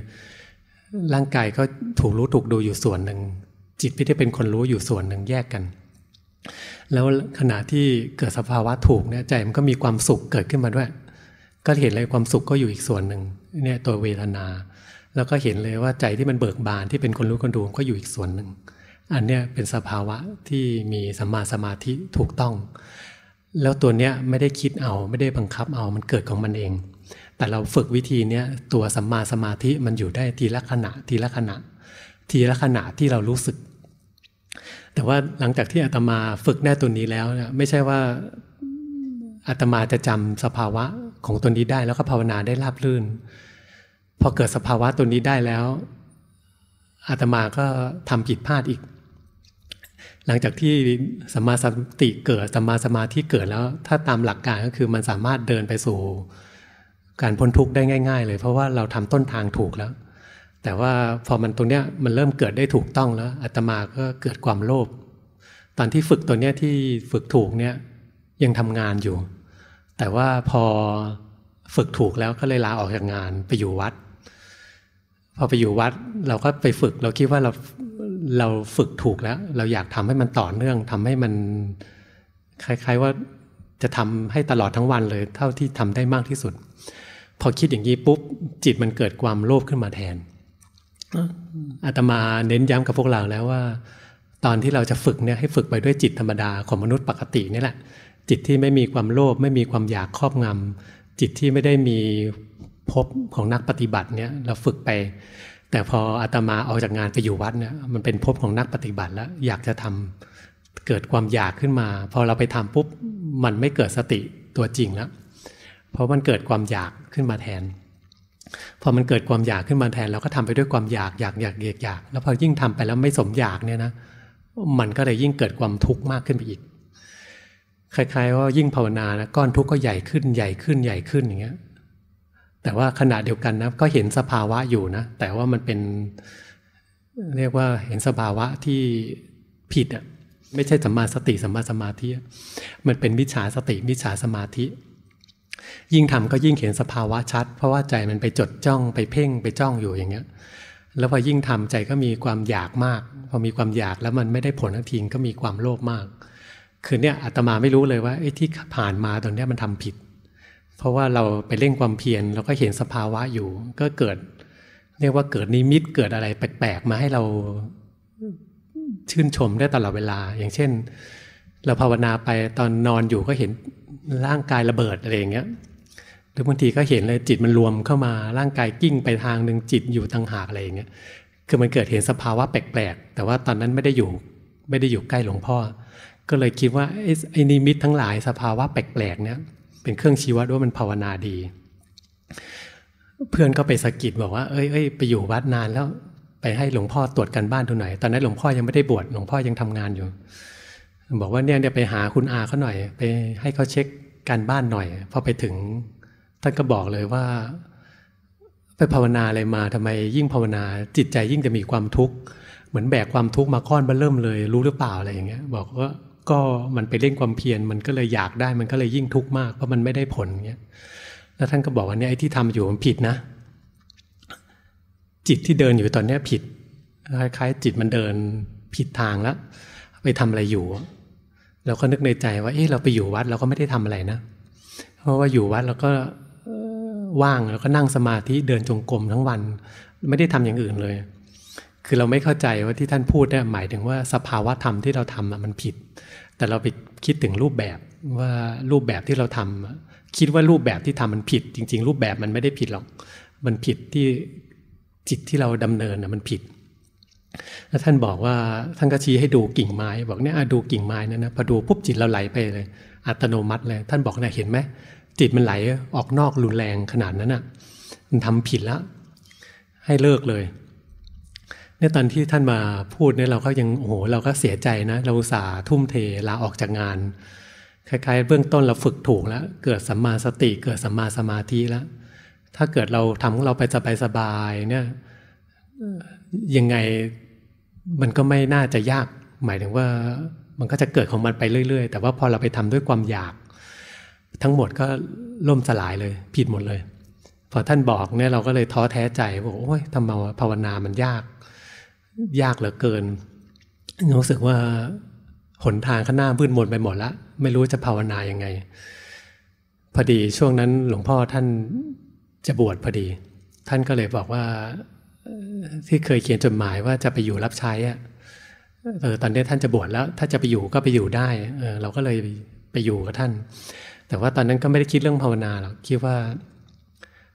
ร่างกายก็ถูกรู้ถูกดูอยู่ส่วนหนึ่งจิตที่ได้เป็นคนรู้อยู่ส่วนหนึ่งแยกกัน แล้วขณะที่เกิดสภาวะถูกเนี่ยใจมันก็มีความสุขเกิดขึ้นมาด้วย ก็เห็นเลยความสุขก็อยู่อีกส่วนหนึ่งเนี่ยตัวเวทนาแล้วก็เห็นเลยว่าใจที่มันเบิกบานที่เป็นคนรู้คนดูก็อยู่อีกส่วนหนึ่งอันเนี้ยเป็นสภาวะที่มีสัมมาสมาธิถูกต้อง แล้วตัวเนี้ยไม่ได้คิดเอาไม่ได้บังคับเอามันเกิดของมันเอง แต่เราฝึกวิธีเนี้ยตัวสัมมาสมาธิมันอยู่ได้ ทีละขณะ ทีละขณะทีละขณะที่เรารู้สึก แต่ว่าหลังจากที่อาตมาฝึกแน่ตัวนี้แล้วไม่ใช่ว่าอาตมาจะจำสภาวะของตัวนี้ได้ แล้วก็ภาวนาได้ราบรื่น พอเกิดสภาวะตัวนี้ได้แล้วอาตมาก็ทำผิดพลาดอีกหลังจากที่สัมมาสติเกิดสัมมาสมาธิเกิดแล้วถ้าตามหลักการก็คือมันสามารถเดินไปสู่ การพ้นทุกข์ได้ง่าย ๆ เลย เพราะว่าเราทำต้นทางถูกแล้ว แต่ว่าพอมันตรงเนี้ยมันเริ่มเกิดได้ถูกต้องแล้วอาตมาก็เกิดความโลภตอนที่ฝึกตัวเนี้ยที่ฝึกถูกเนี้ยยังทำงานอยู่ แต่ว่าพอฝึกถูกแล้วก็เลยลาออกจากงานไปอยู่วัด พอไปอยู่วัดเราก็ไปฝึกเราคิดว่าเราเราฝึกถูกแล้วเราอยากทำให้มันต่อเนื่องทำให้มันคล้ายๆว่าจะทำให้ตลอดทั้งวันเลย เท่าที่ทำได้มากที่สุด พอคิดอย่างนี้ปุ๊บจิตมันเกิดความโลภขึ้นมาแทนอาตมาเน้นย้ำกับพวกเราแล้วว่า ตอนที่เราจะฝึกเนี่ยให้ฝึกไปด้วยจิตธรรมดาของมนุษย์ปกตินี่แหละจิตที่ไม่มีความโลภไม่มีความอยากครอบงำจิตที่ไม่ได้มีพบของนักปฏิบัติเนี่ยเราฝึกไปแต่พออาตมาออกจากงานไปอยู่วัดเนี่ยมันเป็นภพของนักปฏิบัติแล้วอยากจะทำเกิดความอยากขึ้นมา พอเราไปทำปุ๊บ มันไม่เกิดสติตัวจริงแล้วเพราะมันเกิดความอยากขึ้นมาแทน พอมันเกิดความอยากขึ้นมาแทน เราก็ทำไปด้วยความอยากอยากอยากเยกอยาก แล้วพอยิ่งทำไปแล้วไม่สมอยากเนี่ยนะ มันก็เลยยิ่งเกิดความทุกข์มากขึ้นไปอีก คล้าย ๆ ว่ายิ่งภาวนานะก้อนทุกข์ก็ใหญ่ขึ้นใหญ่ขึ้นใหญ่ขึ้นอย่างเงี้ยแต่ว่าขณะเดียวกันนะ ก็เห็นสภาวะอยู่นะ แต่ว่ามันเป็น เรียกว่าเห็นสภาวะที่ผิดอ่ะไม่ใช่สัมมาสติสัมมาสมาธิมันเป็นมิจฉาสติมิจฉาสมาธิ ยิ่งทำก็ยิ่งเห็นสภาวะชัด เพราะว่าใจมันไปจดจ้องไปเพ่งไปจ้องอยู่อย่างเงี้ยแล้วพอยิ่งทำใจก็มีความอยากมาก พอมีความอยากแล้วมันไม่ได้ผลทันทีก็มีความโลภมาก คือเนี่ยอาตมาไม่รู้เลยว่าไอ้ที่ผ่านมาตอนเนี้ยมันทำผิดเพราะว่าเราไปเร่งความเพียรเราก็เห็นสภาวะอยู่ก็เกิดเรียกว่าเกิดนิมิตเกิดอะไรแปลกๆมาให้เราชื่นชมได้ตลอดเวลาอย่างเช่น เราภาวนาไปตอนนอนอยู่ก็เห็นร่างกายระเบิดอะไรอย่างเงี้ยหรือบางทีก็เห็นเลยจิตมันรวมเข้ามาร่างกายกิ้งไปทางหนึ่งจิตอยู่ต่างหากอะไรอย่างเงี้ยคือมันเกิดเห็นสภาวะแปลกๆแต่ว่าตอนนั้นไม่ได้อยู่ ไม่ได้อยู่ใกล้หลวงพ่อ ก็เลยคิดว่าไอ้นิมิต ทั้งหลายสภาวะแปลกๆเนี่ยเป็นเครื่องชี้วัดว่ามันภาวนาดี เพื่อนก็ไปสะกิดบอกว่าเอ้ยเอ้ยไปอยู่วัดนานแล้วไปให้หลวงพ่อตรวจกันบ้านดูหน่อยตอนนั้น หลวงพ่อยังไม่ได้บวชหลวงพ่อยังทำงานอยู่ บอกว่าเนี่ยเดี๋ยวไปหาคุณอาเขาหน่อย ไปให้เขาเช็คการบ้านหน่อยพอไปถึงท่านก็บอกเลยว่า ไปภาวนาอะไรมาทำไมยิ่งภาวนา จิตใจยิ่งจะมีความทุกข์เหมือนแบกความทุกข์มาก้อนมาเริ่มเลยรู้หรือเปล่าอะไรอย่างเงี้ย บอกว่าก็มันไปเล่นความเพียรมันก็เลยอยากได้มันก็เลยยิ่งทุกข์มาก เพราะมันไม่ได้ผลเงี้ยแล้วท่านก็บอกว่าเนี่ยไอ้ที่ทำอยู่มันผิดนะ จิตที่เดินอยู่ตอนเนี้ยผิดคล้ายๆจิตมันเดินผิดทางแล้ว ไปทำอะไรอยู่เราก็นึกในใจว่าเอ๊ะเราไปอยู่วัดเราก็ไม่ได้ทำอะไรนะ เพราะว่าอยู่วัด เราก็ว่างแล้วก็นั่งสมาธิเดินจงกรมทั้งวันไม่ได้ทำอย่างอื่นเลยคือ เราไม่เข้าใจว่าที่ท่านพูดเนี่ยหมายถึงว่าสภาวะธรรมที่เราทำมันผิด แต่เราไปคิดถึงรูปแบบว่ารูปแบบที่เราทำคิดว่ารูปแบบที่ทำมันผิด จริงๆ รูปแบบมันไม่ได้ผิด หรอก มันผิดที่จิตที่เราดำเนินนมันผิดแล้วท่านบอกว่าท่านก็ชี้ให้ดูกิ่งไม้ บอกเนี่ยดูกิ่งไม้นั่นนะพอดูปุ๊บจิตเราไหลไปเลย อัตโนมัติเลยท่านบอกนะเห็นไหมจิตมันไหลออกนอกรุนแรงขนาดนั้นอ่ะมันทำผิดแล้วให้เลิกเลยในตอนที่ท่านมาพูดเนี่ยเราก็ยังโอ้โหเราก็เสียใจนะ เราสาทุ่มเทลาออกจากงาน คล้าย ๆ เบื้องต้นเราฝึกถูกแล้ว เกิดสัมมาสติ เกิดสัมมาสมาธิแล้วถ้าเกิดเราทำของเราไปสบายๆเนี่ยยังไงมันก็ไม่น่าจะยากหมายถึงว่ามันก็จะเกิดของมันไปเรื่อยๆ แต่ว่าพอเราไปทำด้วยความอยาก ทั้งหมดก็ล่มสลายเลย ผิดหมดเลย พอท่านบอกเนี่ยเราก็เลยท้อแท้ใจบอกโอ้ยทำมาภาวนามันยากยากเหลือเกิน รู้สึกว่าหนทางข้างหน้ามืดมนไปหมดละไม่รู้จะภาวนายังไงพอดีช่วงนั้นหลวงพ่อท่านจะบวชพอดี ท่านก็เลยบอกว่าที่เคยเขียนจดหมายว่าจะไปอยู่รับใช้อะเออตอนนี้ท่านจะบวชแล้วถ้าจะไปอยู่ก็ไปอยู่ได้ เออเราก็เลยไปอยู่กับท่าน แต่ว่าตอนนั้นก็ไม่ได้คิดเรื่องภาวนาหรอกคิดว่า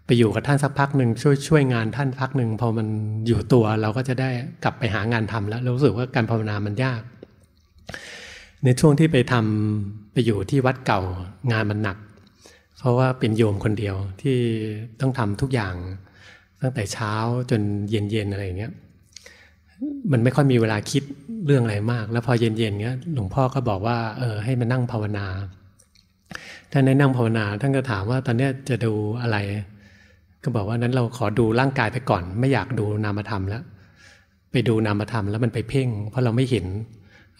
ไปอยู่กับท่านสักพักหนึ่งช่วยช่วยงานท่านพักหนึ่งพอมันอยู่ตัวเราก็จะได้กลับไปหางานทำแล้ว รู้สึกว่าการภาวนามันยาก ในช่วงที่ไปทำไปอยู่ที่วัดเก่างานมันหนัก เพราะว่าเป็นโยมคนเดียวที่ต้องทำทุกอย่าง ตั้งแต่เช้าจนเย็นๆอะไรอย่างเงี้ยมันไม่ค่อยมีเวลาคิดเรื่องอะไรมาก แล้วพอเย็นๆเงี้ยหลวงพ่อก็บอกว่าเออให้มานั่งภาวนาท่านไนนั่งภาวนาท่านก็ถามว่าตอนนี้จะดูอะไรก็บอกว่านั้นเราขอดูร่างกายไปก่อน ไม่อยากดูนามธรรมแล้ว ไปดูนามธรรมแล้วมันไปเพ่งเพราะเราไม่เห็น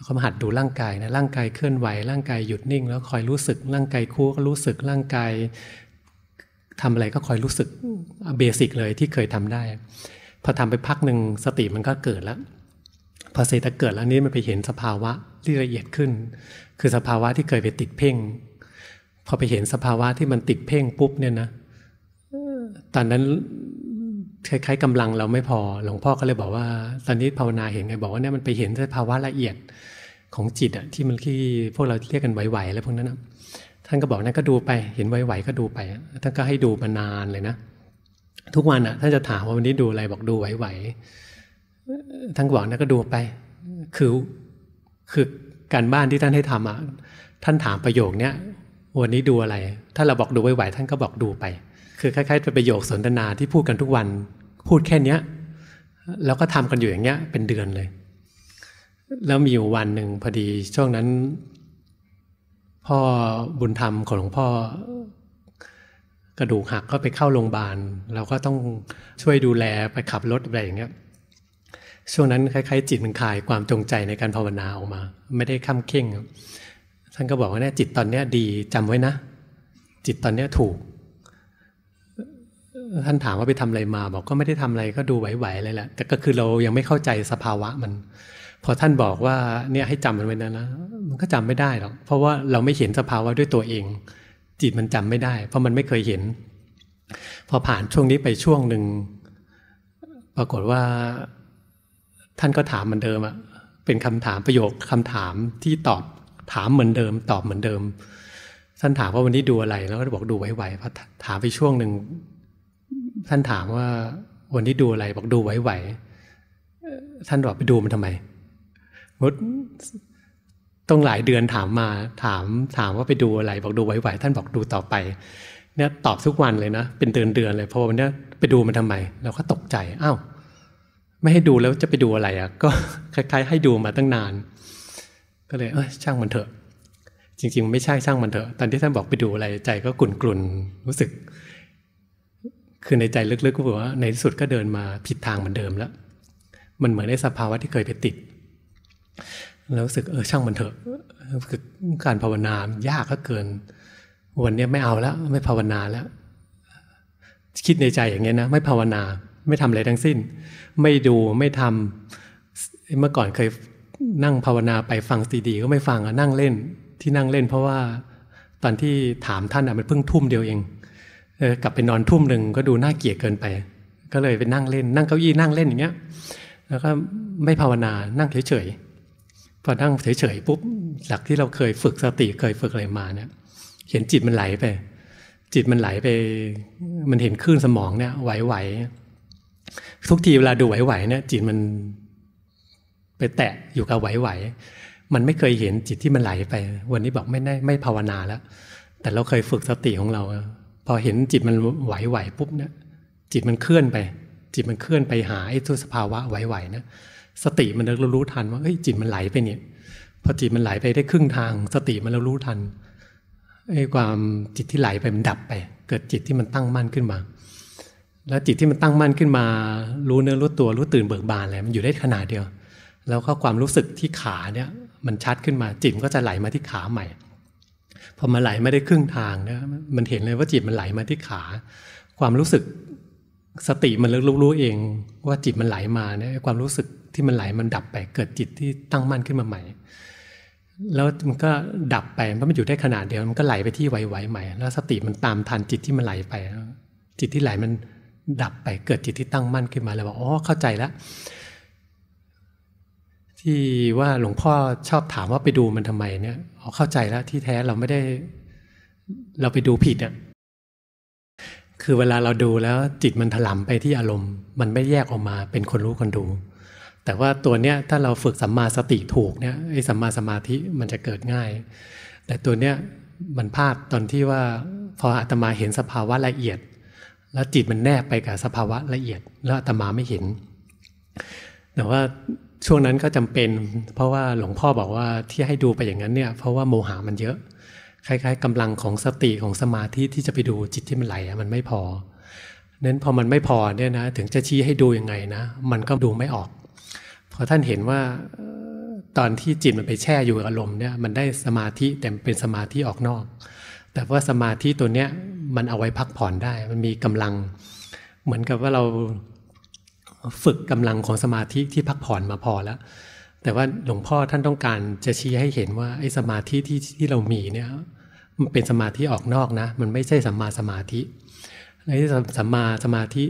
เขาหัดดูร่างกายนะร่างกายเคลื่อนไหวร่างกายหยุดนิ่ง แล้วคอยรู้สึกร่างกายคู่ก็รู้สึกร่างกาย ทำอะไรก็คอยรู้สึกเบสิกเลยที่เคยทำได้พอทำไปพักหนึ่งสติมันก็เกิดแล้วพอสติเกิดแล้วนี้มันไปเห็นสภาวะที่ละเอียดขึ้น คือสภาวะที่เคยไปติดเพ่งพอไปเห็นสภาวะที่มันติดเพ่งปุ๊บเนี่ยนะตอนนั้นคล้ายๆกำลังเราไม่พอหลวงพ่อก็เลยบอกว่าตอนนี้ภาวนาเห็นไงบอกว่าเนี่ยมันไปเห็นภาวะละเอียดของจิตอะที่มันที่พวกเราเรียกกันไหวๆแล้วพวกนั้นนะท่านก็บอกนั่นก็ดูไป เห็นไหวๆก็ดูไปท่านก็ให้ดูมานานเลยนะ ทุกวันอะท่านจะถามว่าวันนี้ดูอะไรบอกดูไหวๆท่านก็บอกนั่นก็ดูไป คือคือการบ้านที่ท่านให้ทำอะท่านถามประโยคเนี้ยวันนี้ดูอะไร ถ้าเราบอกดูไหวๆท่านก็บอกดูไปคือคล้ายๆเป็นประโยคสนทนาที่พูดกันทุกวันพูดแค่เนี้ย แล้วก็ทำกันอยู่อย่างเงี้ยเป็นเดือนเลย แล้วมีอยู่วันหนึ่งพอดี ช่วงนั้น พ่อบุญธรรมของหลวงพ่อกระดูกหัก ก็ไปเข้าโรงพยาบาลเราก็ต้องช่วยดูแลไปขับรถอะไรอย่างเงี้ยช่วงนั้นคล้ายๆ จิตมันคายความจงใจในการภาวนาออกมา ไม่ได้ข้ำเข่งท่านก็บอกว่าเนี่ยจิตตอนเนี้ยดีจำไว้นะ จิตตอนเนี้ยถูกท่านถามว่าไปทำอะไรมา บอกก็ไม่ได้ทำอะไรก็ดูไหวๆเลยแหละแต่ก็คือเรายังไม่เข้าใจสภาวะมันพอท่านบอกว่าเนี่ยให้จำมันไว้นะนะ มันก็จำไม่ได้หรอกเพราะว่าเราไม่เห็นสภาวะด้วยตัวเอง จิตมันจำไม่ได้ เพราะมันไม่เคยเห็น พอผ่านช่วงนี้ไปช่วงหนึ่งปรากฏว่า ท่านก็ถามเหมือนเดิมอะเป็นคำถามประโยคคำถามที่ตอบถามเหมือนเดิม ตอบเหมือนเดิม ท่านถามว่าวันนี้ดูอะไรแล้วก็บอกดูไหวๆพอถามไปช่วงหนึ่งท่านถามว่าวันนี้ดูอะไรบอกดูไหวๆท่านบอกไปดูมันทำไมมดต้องหลายเดือนถามมาถาม ถามว่าไปดูอะไร บอกดูไหวๆท่านบอกดูต่อไป เนี่ยตอบทุกวันเลยนะ เป็นเดือนเดือนเลยเพราะวันนี้ไปดูมันทำไมเราก็ตกใจอ้าวไม่ให้ดูแล้วจะไปดูอะไรอะ่ะ ก็คล้ายๆ ให้ดูมาตั้งนาน ก็เลยเออช่างมันเถอะ จริง ๆ ไม่ใช่ช่างมันเถอะตอนที่ท่านบอกไปดูอะไรใจก็กลุ่นๆรู้สึกคือในใจลึกๆก็บอกว่าในที่สุดก็เดินมาผิดทางเหมือนเดิมแล้ว มันเหมือนในสภาวะที่เคยไปติด แล้วรู้สึกเออช่างมันเถอะคือการภาวนายากก็เกิน วันนี้ไม่เอาแล้ว ไม่ภาวนาแล้ว คิดในใจอย่างเงี้ยนะไม่ภาวนา ไม่ทำอะไรทั้งสิ้น ไม่ดูไม่ทำ เมื่อก่อนเคยนั่งภาวนาไปฟังซีดีก็ไม่ฟังอะนั่งเล่นที่นั่งเล่น เพราะว่าตอนที่ถามท่านอะมันเพิ่งทุ่มเดียวเองเออกลับไปนอนทุ่มหนึ่งก็ดูน่าเกลียดเกินไป ก็เลยไปนั่งเล่น นั่งเก้าอี้นั่งเล่นอย่างเงี้ยแล้วก็ไม่ภาวนานั่งเฉยๆพอนั่งเฉยๆปุ๊บหลักที่เราเคยฝึกสติเคยฝึกอะไรมาเนี่ย เห็นจิตมันไหลไป จิตมันไหลไปมันเห็นคลื่นสมองเนี่ย ไหวๆทุกทีเวลาดูไหวๆเนี่ย จิตมันไปแตะอยู่กับไหวๆมันไม่เคยเห็นจิตที่มันไหลไป วันนี้บอกไม่ได้ไม่ภาวนาแล้ว แต่เราเคยฝึกสติของเราพอเห็นจิตมันไหวๆปุ๊บเนี่ย จิตมันเคลื่อนไป จิตมันเคลื่อนไปหาไอ้ทุสภาวะไหวๆนะสติมันเรารู้ทันว่าเอ้ยจิตมันไหลไปเนี่ยพอจิตมันไหลไปได้ครึ่งทาง สติมันเรารู้ทันไอ้ความจิตที่ไหลไปมันดับไป เกิดจิตที่มันตั้งมั่นขึ้นมา แล้วจิตที่มันตั้งมั่นขึ้นมา รู้เนื้อรู้ตัวรู้ตื่นเบิกบานอะไรมันอยู่ได้ขนาดเดียว แล้วก็ความรู้สึกที่ขาเนี่ย มันชัดขึ้นมาจิตก็จะไหลมาที่ขาใหม่พอมาไหลไม่ได้ครึ่งทางนะ มันเห็นเลยว่าจิตมันไหลมาที่ขา ความรู้สึกสติมันเรอกรู้เองว่าจิตมันไหลมาเนี่ยความรู้สึกที่มันไหลมันดับไปเกิดจิตที่ตั้งมั่นขึ้นมาใหม่ แล้วมันก็ดับไปเพราะมันอยู่ได้ขนาดเดียวมันก็ไหลไปที่ไหวๆใหม่ แล้วสติมันตามทันจิตที่มันไหลไป จิตที่ไหลมันดับไปเกิดจิตที่ตั้งมั่นขึ้นมาแลวว่าอ๋อเข้าใจแล้วที่ว่าหลวงพ่อชอบถามว่าไปดูมันทำไมเนี่ยเขาเข้าใจแล้วที่แท้เราไม่ได้เราไปดูผิดอ่ะคือเวลาเราดูแล้วจิตมันถลำไปที่อารมณ์ มันไม่แยกออกมาเป็นคนรู้คนดู แต่ว่าตัวเนี้ยถ้าเราฝึกสัมมาสติถูกเนี่ยไอ้สัมมาสมาธิมันจะเกิดง่าย แต่ตัวเนี้ยมันพลาดตอนที่ว่าพออาตมาเห็นสภาวะละเอียด แล้วจิตมันแนบไปกับสภาวะละเอียด แล้วอาตมาไม่เห็น แต่ว่าช่วงนั้นก็จำเป็นเพราะว่าหลวงพ่อบอกว่าที่ให้ดูไปอย่างนั้นเนี่ยเพราะว่าโมหะมันเยอะ คล้าย ๆ กำลังของสติของสมาธิที่จะไปดูจิตที่มันไหลมันไม่พอเน้นพอมันไม่พอเนี่ยนะถึงจะชี้ให้ดูยังไงนะ มันก็ดูไม่ออกพอท่านเห็นว่าตอนที่จิตมันไปแช่อยู่อารมณ์เนี่ยมันได้สมาธิแต่เป็นสมาธิออกนอก แต่ว่าสมาธิตัวเนี้ยมันเอาไว้พักผ่อนได้ มันมีกำลังเหมือนกับว่าเราฝึกกำลังของสมาธิที่พักผ่อนมาพอแล้วแต่ว่าหลวงพ่อท่านต้องการจะชี้ให้เห็นว่าไอ้สมาธิที่ที่เรามีเนี่ยมันเป็นสมาธิออกนอกนะ มันไม่ใช่สัมมาสมาธิไอ้สัมมาสมาธิ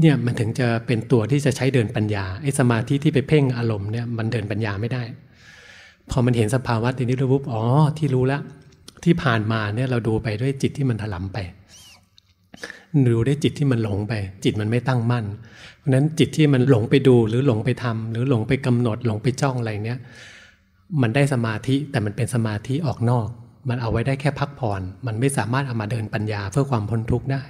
เนี่ยมันถึงจะเป็นตัวที่จะใช้เดินปัญญาไอ้สมาธิที่ไปเพ่งอารมณ์เนี่ยมันเดินปัญญาไม่ได้พอมันเห็นสภาวะตินี้รู้ปุ๊บอ๋อที่รู้แล้วที่ผ่านมาเนี่ยเราดูไปด้วยจิตที่มันถลำไปดูได้จิตที่มันหลงไป จิตมันไม่ตั้งมั่น เพราะนั้นจิตที่มันหลงไปดูหรือหลงไปทำ หรือหลงไปกำหนดหลงไปจ้องอะไรเนี้ยมันได้สมาธิแต่มันเป็นสมาธิออกนอก มันเอาไว้ได้แค่พักผ่อนมันไม่สามารถเอามาเดินปัญญาเพื่อความพ้นทุกข์ได้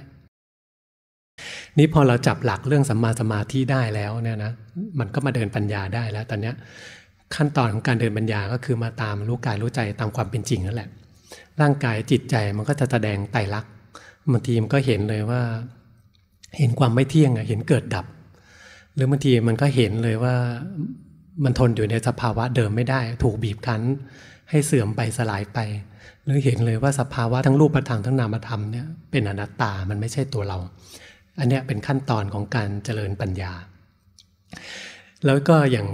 นี่พอเราจับหลักเรื่องสัมมาสมาธิได้แล้วเนี่ยนะมันก็มาเดินปัญญาได้แล้วตอนเนี้ยขั้นตอนของการเดินปัญญาก็คือมาตามรู้กายรู้ใจตามความเป็นจริงนั่นแหละร่างกายจิตใจมันก็จะแสดงไตรลักษณ์บางทีมันก็เห็นเลยว่าเห็นความไม่เที่ยงเห็นเกิดดับ หรือบางทีมันก็เห็นเลยว่ามันทนอยู่ในสภาวะเดิมไม่ได้ ถูกบีบคั้นให้เสื่อมไปสลายไปหรือเห็นเลยว่าสภาวะทั้งรูปธรรมทั้งนามธรรมเนี่ยเป็นอนัตตามันไม่ใช่ตัวเรา อันนี้เป็นขั้นตอนของการเจริญปัญญา แล้วก็อย่าง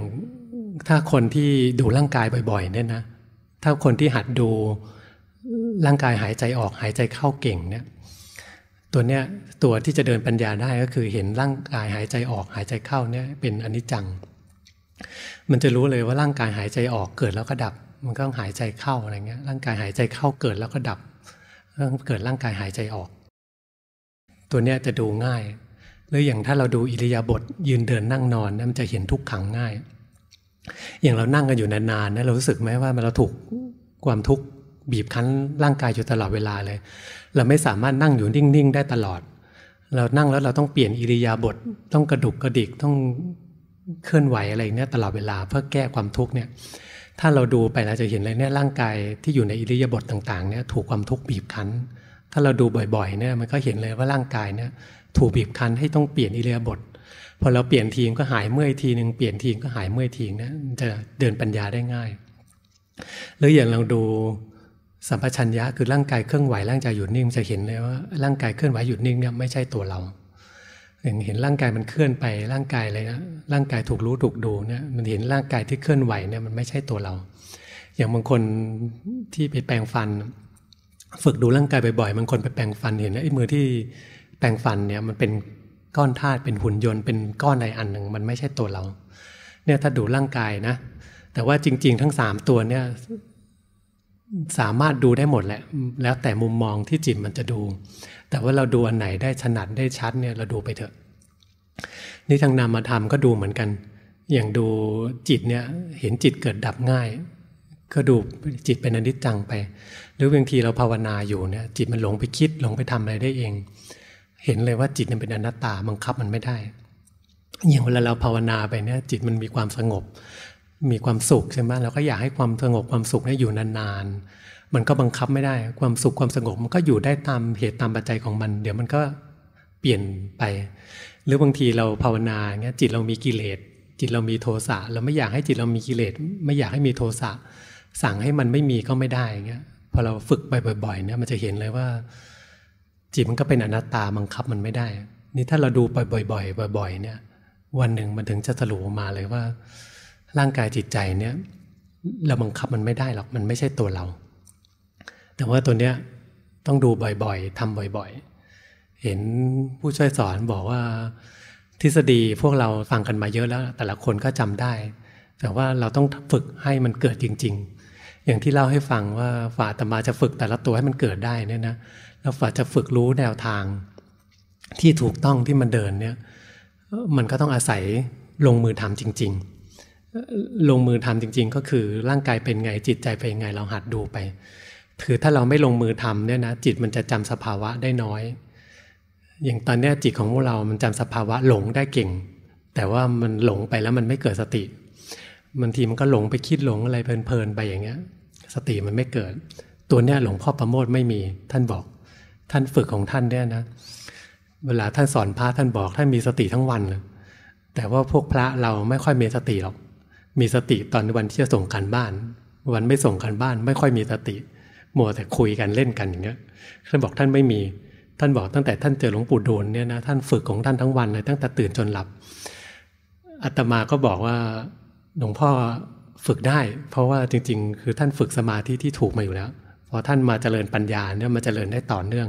ถ้าคนที่ดูร่างกายบ่อยๆเนี่ยนะถ้าคนที่หัดดูร่างกายหายใจออกหายใจเข้าเก่งเนี่ยตัวเนี้ยตัวที่จะเดินปัญญาได้ก็คือเห็นร่างกายหายใจออกหายใจเข้าเนี่ยเป็นอนิจจัง มันจะรู้เลยว่าร่างกายหายใจออกเกิดแล้วก็ดับ มันก็ต้องหายใจเข้าอะไรเงี้ย ร่างกายหายใจเข้าเกิดแล้วก็ดับเกิดร่างกายหายใจออก ตัวเนี้ยจะดูง่ายหรืออย่างถ้าเราดูอิริยาบถยืนเดินนั่งนอนนะมันจะเห็นทุกขังง่าย อย่างเรานั่งกันอยู่นานๆนะเรารู้สึกไหมว่ามันเราถูกความทุกข์บีบคั้นร่างกายอยู่ตลอดเวลาเลย เราไม่สามารถนั่งอยู่นิ่งๆได้ตลอด เรานั่งแล้วเราต้องเปลี่ยนอิริยาบถ ต้องกระดุกกระดิก ต้องเคลื่อนไหวอะไรเนี่ยตลอดเวลาเพื่อแก้ความทุกข์เนี่ย ถ้าเราดูไปเราจะเห็นเลยเนี่ยร่างกายที่อยู่ในอิริยาบถต่าง ๆเนี่ยถูกความทุกข์บีบคั้น ถ้าเราดูบ่อยๆเนี่ยมันก็เห็นเลยว่าร่างกายเนี่ยถูกบีบคั้นให้ต้องเปลี่ยนอิริยาบถ พอเราเปลี่ยนทีมก็หายเมื่อยทีหนึ่งเปลี่ยนทีมก็หายเมื่อยทีนะจะเดินปัญญาได้ง่าย หรืออย่างเราดูสัมปชัญญะคือร่างกายเคลื่อนไหวร่างกายหยุดนิ่งจะเห็นเลยว่าร่างกายเคลื่อนไหวหยุดนิ่งเนี่ยไม่ใช่ตัวเราอย่างเห็นร่างกายมันเคลื่อนไปร่างกายเลยนะร่างกายถูกรู้ถูกดูเนี่ยมันเห็นร่างกายที่เคลื่อนไหวเนี่ยมันไม่ใช่ตัวเรา อย่างบางคนที่ไปแปลงฟัน ฝึกดูร่างกายบ่อยๆบางคนไปแปลงฟันเห็นไอ้มือที่แปลงฟันเนี่ยมันเป็นก้อนธาตุเป็นหุ่นยนต์เป็นก้อนในอันหนึ่งมันไม่ใช่ตัวเรา เนี่ยถ้าดูร่างกายนะ แต่ว่าจริงๆทั้ง3ตัวเนี่ยสามารถดูได้หมดแหละแล้วแต่มุมมองที่จิตมันจะดู แต่ว่าเราดูอันไหนได้ถนัดได้ชัดเนี่ยเราดูไปเถอะ นี่ทางนามธรรมก็ดูเหมือนกัน อย่างดูจิตเนี่ยเห็นจิตเกิดดับง่าย ก็ดูจิตเป็นอนิจจังไป หรือบางทีเราภาวนาอยู่เนี่ย จิตมันหลงไปคิดหลงไปทำอะไรได้เอง เห็นเลยว่าจิตมันเป็นอนัตตาบังคับมันไม่ได้ อย่างเวลาเราภาวนาไปเนี่ย จิตมันมีความสงบมีความสุขใช่ไหมเราก็อยากให้ความสงบความสุขนี่อยู่นานๆ มันก็บังคับไม่ได้ ความสุขความสงบ มันก็อยู่ได้ตามเหตุตามปัจจัยของมัน เดี๋ยวมันก็เปลี่ยนไป หรือบางทีเราภาวนาเงี้ย จิตเรามีกิเลสจิตเรามีโทสะเราไม่อยากให้จิตเรามีกิเลสไม่อยากให้มีโทสะสั่งให้มันไม่มีก็ไม่ได้เงี้ยพอเราฝึกไปบ่อย ๆเนี่ยมันจะเห็นเลยว่า จิตมันก็เป็นอนัตตาบังคับมันไม่ได้นี่ถ้าเราดูไปบ่อย ๆ บ่อย ๆ เนี่ย วันหนึ่งมันถึงจะถลุมาเลยว่าร่างกายจิตใจเนี่ยเราบังคับมันไม่ได้หรอกมันไม่ใช่ตัวเรา แต่ว่าตัวเนี้ยต้องดูบ่อยๆทำบ่อย ๆ เห็นผู้ช่วยสอนบอกว่าทฤษฎีพวกเราฟังกันมาเยอะแล้ว แต่ละคนก็จำได้แต่ว่าเราต้องฝึกให้มันเกิดจริง ๆ อย่างที่เล่าให้ฟังว่าฝ่าตมาจะฝึกแต่ละตัวให้มันเกิดได้เนี่ยนะแล้วฝ่าจะฝึกรู้แนวทาง ที่ถูกต้องที่มันเดินเนี่ยมันก็ต้องอาศัยลงมือทำจริง ๆลงมือทำจริง ๆ ก็คือร่างกายเป็นไงจิตใจเป็นไงเราหัดดูไป ถือถ้าเราไม่ลงมือทำเนี่ยนะจิตมันจะจำสภาวะได้น้อย อย่างตอนนี้จิตของพวกเรา มันจำสภาวะหลงได้เก่ง แต่ว่ามันหลงไปแล้วมันไม่เกิดสติบางทีมันก็หลงไปคิดหลงอะไรเพลินๆไปอย่างเงี้ยสติมันไม่เกิด ตัวเนี้ยหลวงพ่อประโมทไม่มีท่านบอกท่านฝึกของท่านเนี่ยนะ เวลาท่านสอนพระท่านบอกท่านมีสติทั้งวันเลยแต่ว่าพวกพระเราไม่ค่อยมีสติหรอกมีสติตอนวันที่จะส่งการบ้าน วันไม่ส่งการบ้าน ไม่ค่อยมีสติมัวแต่คุยกันเล่นกันอย่างเงี้ยท่านบอกท่านไม่มีท่านบอกตั้งแต่ท่านเจอหลวงปู่ดูลเนี่ยนะท่านฝึกของท่านทั้งวันเลยตั้งแต่ตื่นจนหลับอาตมาก็บอกว่าหลวงพ่อฝึกได้ เพราะว่าจริง ๆ คือท่านฝึกสมาธิที่ถูกมาอยู่แล้วพอท่านมาเจริญปัญญาเนี่ยมาเจริญได้ต่อเนื่อง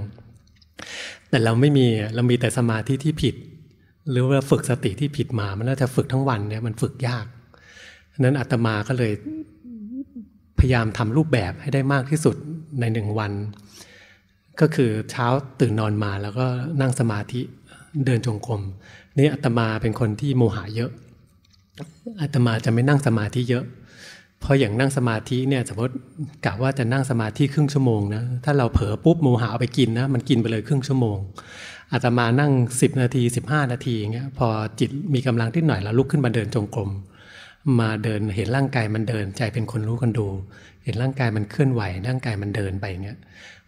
แต่เราไม่มีเรามีแต่สมาธิที่ผิด หรือว่าฝึกสติที่ผิดมามันน่าจะฝึกทั้งวันเนี่ยมันฝึกยากนั้นอาตมาก็เลยพยายามทำรูปแบบให้ได้มากที่สุดในหนึ่งวัน ก็คือเช้าตื่นนอนมาแล้วก็นั่งสมาธิเดินจงกรมนี่อาตมาเป็นคนที่โมหะเยอะอาตมาจะไม่นั่งสมาธิเยอะเพราะอย่างนั่งสมาธิเนี่ยสมมติกะว่าจะนั่งสมาธิครึ่งชั่วโมงนะถ้าเราเผลอปุ๊บโมหะเอาไปกินนะมันกินไปเลยครึ่งชั่วโมงอาตมานั่ง 10 นาที 15 นาทีอย่างเงี้ยพอจิตมีกำลังที่หน่อยเราลุกขึ้นมาเดินจงกรมมาเดินเห็นร่างกายมันเดินใจเป็นคนรู้คนดู เห็นร่างกายมันเคลื่อนไหวร่างกายมันเดินไปเงี้ย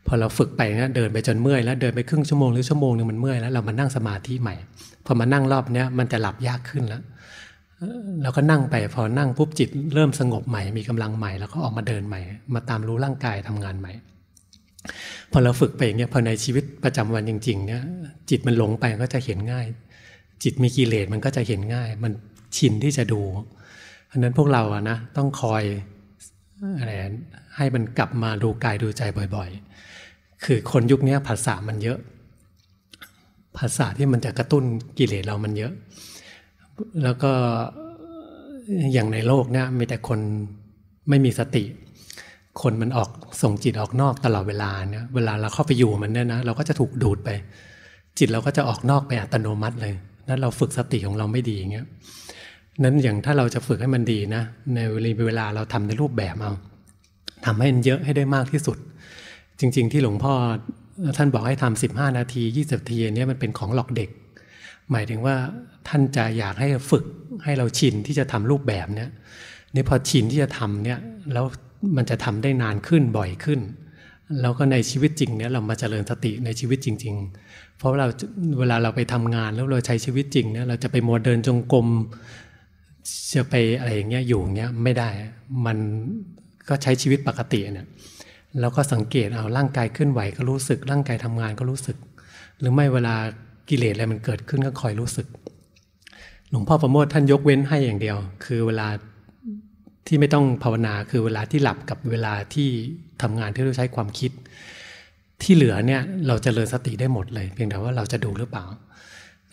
พอเราฝึกไปเนี่ยเดินไปจนเมื่อยแล้วเดินไปครึ่งชั่วโมงหรือชั่วโมงนึงมันเมื่อยแล้วเรามานั่งสมาธิใหม่ พอมานั่งรอบเนี้ยมันจะหลับยากขึ้นแล้วเราก็นั่งไป พอนั่งปุ๊บจิต เริ่มสงบใหม่มีกำลังใหม่แล้วก็ออกมาเดินใหม่ มาตามรู้ร่างกายทำงานใหม่พอเราฝึกไปอย่างเงี้ยพอในชีวิตประจำวันจริง ๆเนี่ยจิตมันหลงไปก็จะเห็นง่าย จิตมีกิเลสมันก็จะเห็นง่าย มันชินที่จะดูอันนั้นพวกเราอะนะต้องคอยอะไรให้มันกลับมาดูกายดูใจบ่อยๆ คือคนยุคนี้ภาษามันเยอะ ภาษาที่มันจะกระตุ้นกิเลสเรามันเยอะ แล้วก็อย่างในโลกเนี่ยมีแต่คนไม่มีสติ คนมันออกส่งจิตออกนอกตลอดเวลาเนี่ยเวลาเราเข้าไปอยู่มันเนี่ยนะเราก็จะถูกดูดไป จิตเราก็จะออกนอกไปอัตโนมัติเลยนั้นเราฝึกสติของเราไม่ดีอย่างเงี้ยนั้นอย่างถ้าเราจะฝึกให้มันดีนะ ในเวลาเราทำในรูปแบบเอาทำให้มันเยอะให้ได้มากที่สุด จริง ๆ ที่หลวงพ่อท่านบอกให้ทำ 15 นาที 20นาทีเนี้ยมันเป็นของหลอกเด็ก หมายถึงว่าท่านจะอยากให้ฝึกให้เราชินที่จะทำรูปแบบเนี้ยนี่พอชินที่จะทำเนี้ยแล้วมันจะทำได้นานขึ้นบ่อยขึ้น แล้วก็ในชีวิตจริงเนี้ยเรามาเจริญสติในชีวิตจริงๆเพราะเราเวลาเราไปทำงานแล้วเราใช้ชีวิตจริงเนี้ยเราจะไปมัวเดินจงกรมจะไปอะไรอย่างเงี้ยอยู่เงี้ยไม่ได้ มันก็ใช้ชีวิตปกติเนี่ย แล้วก็สังเกตเอาร่างกายเคลื่อนไหวก็รู้สึก ร่างกายทำงานก็รู้สึก หรือไม่เวลากิเลสอะไรมันเกิดขึ้นก็คอยรู้สึก หลวงพ่อประโมทท่านยกเว้นให้อย่างเดียว คือเวลาที่ไม่ต้องภาวนาคือเวลาที่หลับกับเวลาที่ทำงานที่เราใช้ความคิด ที่เหลือเนี่ยเราจเจริญสติได้หมดเลย เพียงแต่ว่าเราจะดูหรือเปล่า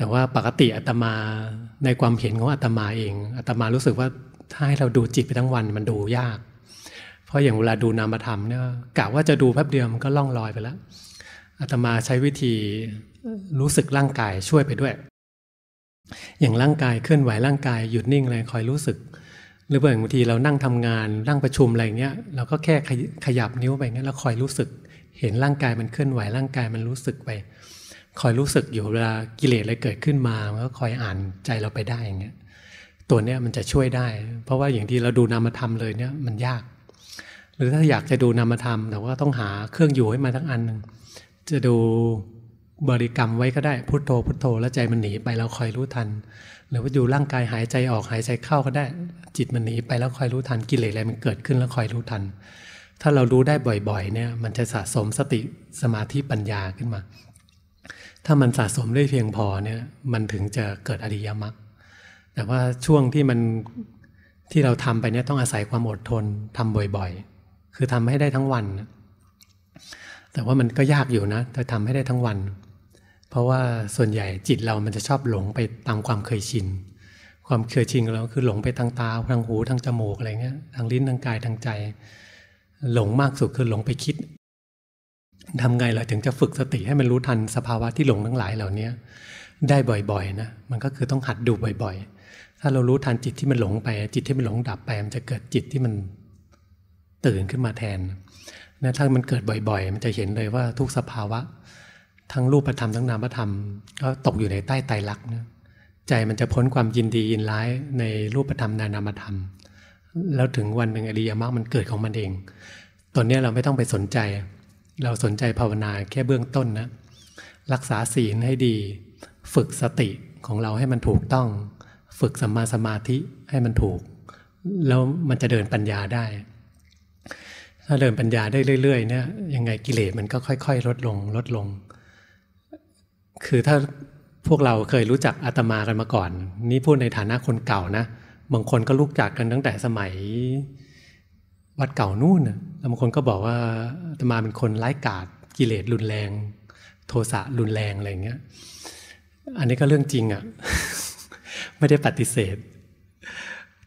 แต่ว่าปกติอาตมาในความเห็นของอาตมาเองอาตมารู้สึกว่าถ้าให้เราดูจิตไปทั้งวันมันดูยาก เพราะอย่างเวลาดูนามธรรมเนี่ยกะว่าจะดูแป๊บเดียวมันก็ล่องลอยไปแล้วอาตมาใช้วิธีรู้สึกร่างกายช่วยไปด้วย อย่างร่างกายเคลื่อนไหวร่างกายหยุดนิ่งอะไรคอยรู้สึก หรือ่าบางทีเรานั่งทำงานร่างประชุมอะไรเงี้ยเราก็แค่ขยับนิ้วไปเงี้ยแล้วคอยรู้สึก เห็นร่างกายมันเคลื่อนไหว ร่างกายมันรู้สึกไปคอยรู้สึกอยู่เวลากิเลสอะไรเกิดขึ้นมามันก็คอยอ่านใจเราไปได้อย่างเงี้ย ตัวเนี้ยมันจะช่วยได้ เพราะว่าอย่างที่เราดูนามธรรมเลยเนี่ยมันยาก หรือถ้าอยากจะดูนามธรรม แต่ว่าต้องหาเครื่องอยู่ให้มาทั้งอันนึง จะดูบริกรรมไว้ก็ได้พุโทโธ พุโทโธแล้วใจมันหนีไปเราคอยรู้ทัน หรือว่าดูร่างกายหายใจออก หายใจเข้าก็ได้จิตมันหนีไปแล้วคอยรู้ทันกิเลสอะไรมันเกิดขึ้นแล้วคอยรู้ทัน ถ้าเรารู้ได้บ่อย ๆ เนี่ยมันจะสะสมสติสมาธิปัญญาขึ้นมาถ้ามันสะสมได้เพียงพอเนี่ยมันถึงจะเกิดอริยมรรคแต่ว่าช่วงที่มันที่เราทำไปเนี่ยต้องอาศัยความอดทนทำบ่อยๆ คือทำให้ได้ทั้งวัน แต่ว่ามันก็ยากอยู่นะจะทำให้ได้ทั้งวัน เพราะว่าส่วนใหญ่จิตเรา มันจะชอบหลงไปตามความเคยชิน ความเคยชินของเราคือหลงไปทางตาทางหูทางจมูกอะไรเงี้ยทางลิ้นทางกายทางใจ หลงมากสุดคือหลงไปคิดทำไงเราถึงจะฝึกสติให้มันรู้ทันสภาวะที่หลงทั้งหลายเหล่านี้ได้บ่อยๆนะมันก็คือต้องหัดดูบ่อยๆ ถ้าเรารู้ทันจิตที่มันหลงไป จิตที่มันหลงดับไปมันจะเกิดจิตที่มันตื่นขึ้นมาแทนนะถ้ามันเกิดบ่อยๆ มันจะเห็นเลยว่าทุกสภาวะ ทั้งรูปธรรมทั้งนามธรรม ก็ตกอยู่ในใต้ไตรลักษณ์ใจมันจะพ้นความยินดียินร้ายในรูปธรรมในนามธรรมแล้วถึงวันหนึ่งอริยมรรคมันเกิดของมันเอง ตอนนี้เราไม่ต้องไปสนใจเราสนใจภาวนาแค่เบื้องต้นนะ รักษาศีลให้ดี ฝึกสติของเราให้มันถูกต้อง ฝึกสัมมาสมาธิให้มันถูก แล้วมันจะเดินปัญญาได้ ถ้าเดินปัญญาได้เรื่อยๆเนี่ยยังไงกิเลสมันก็ค่อย ๆ ลดลงลดลง คือถ้าพวกเราเคยรู้จักอาตมากันมาก่อน นี่พูดในฐานะคนเก่านะบางคนก็รู้จักกันตั้งแต่สมัยวัดเก่านู่นนะแล้วบางคนก็บอกว่าตมาเป็นคนร้ายกาศกิเลสรุนแรง โทสะรุนแรงอะไรเงี้ย อันนี้ก็เรื่องจริงอะ่ะ ไม่ได้ปฏิเสธ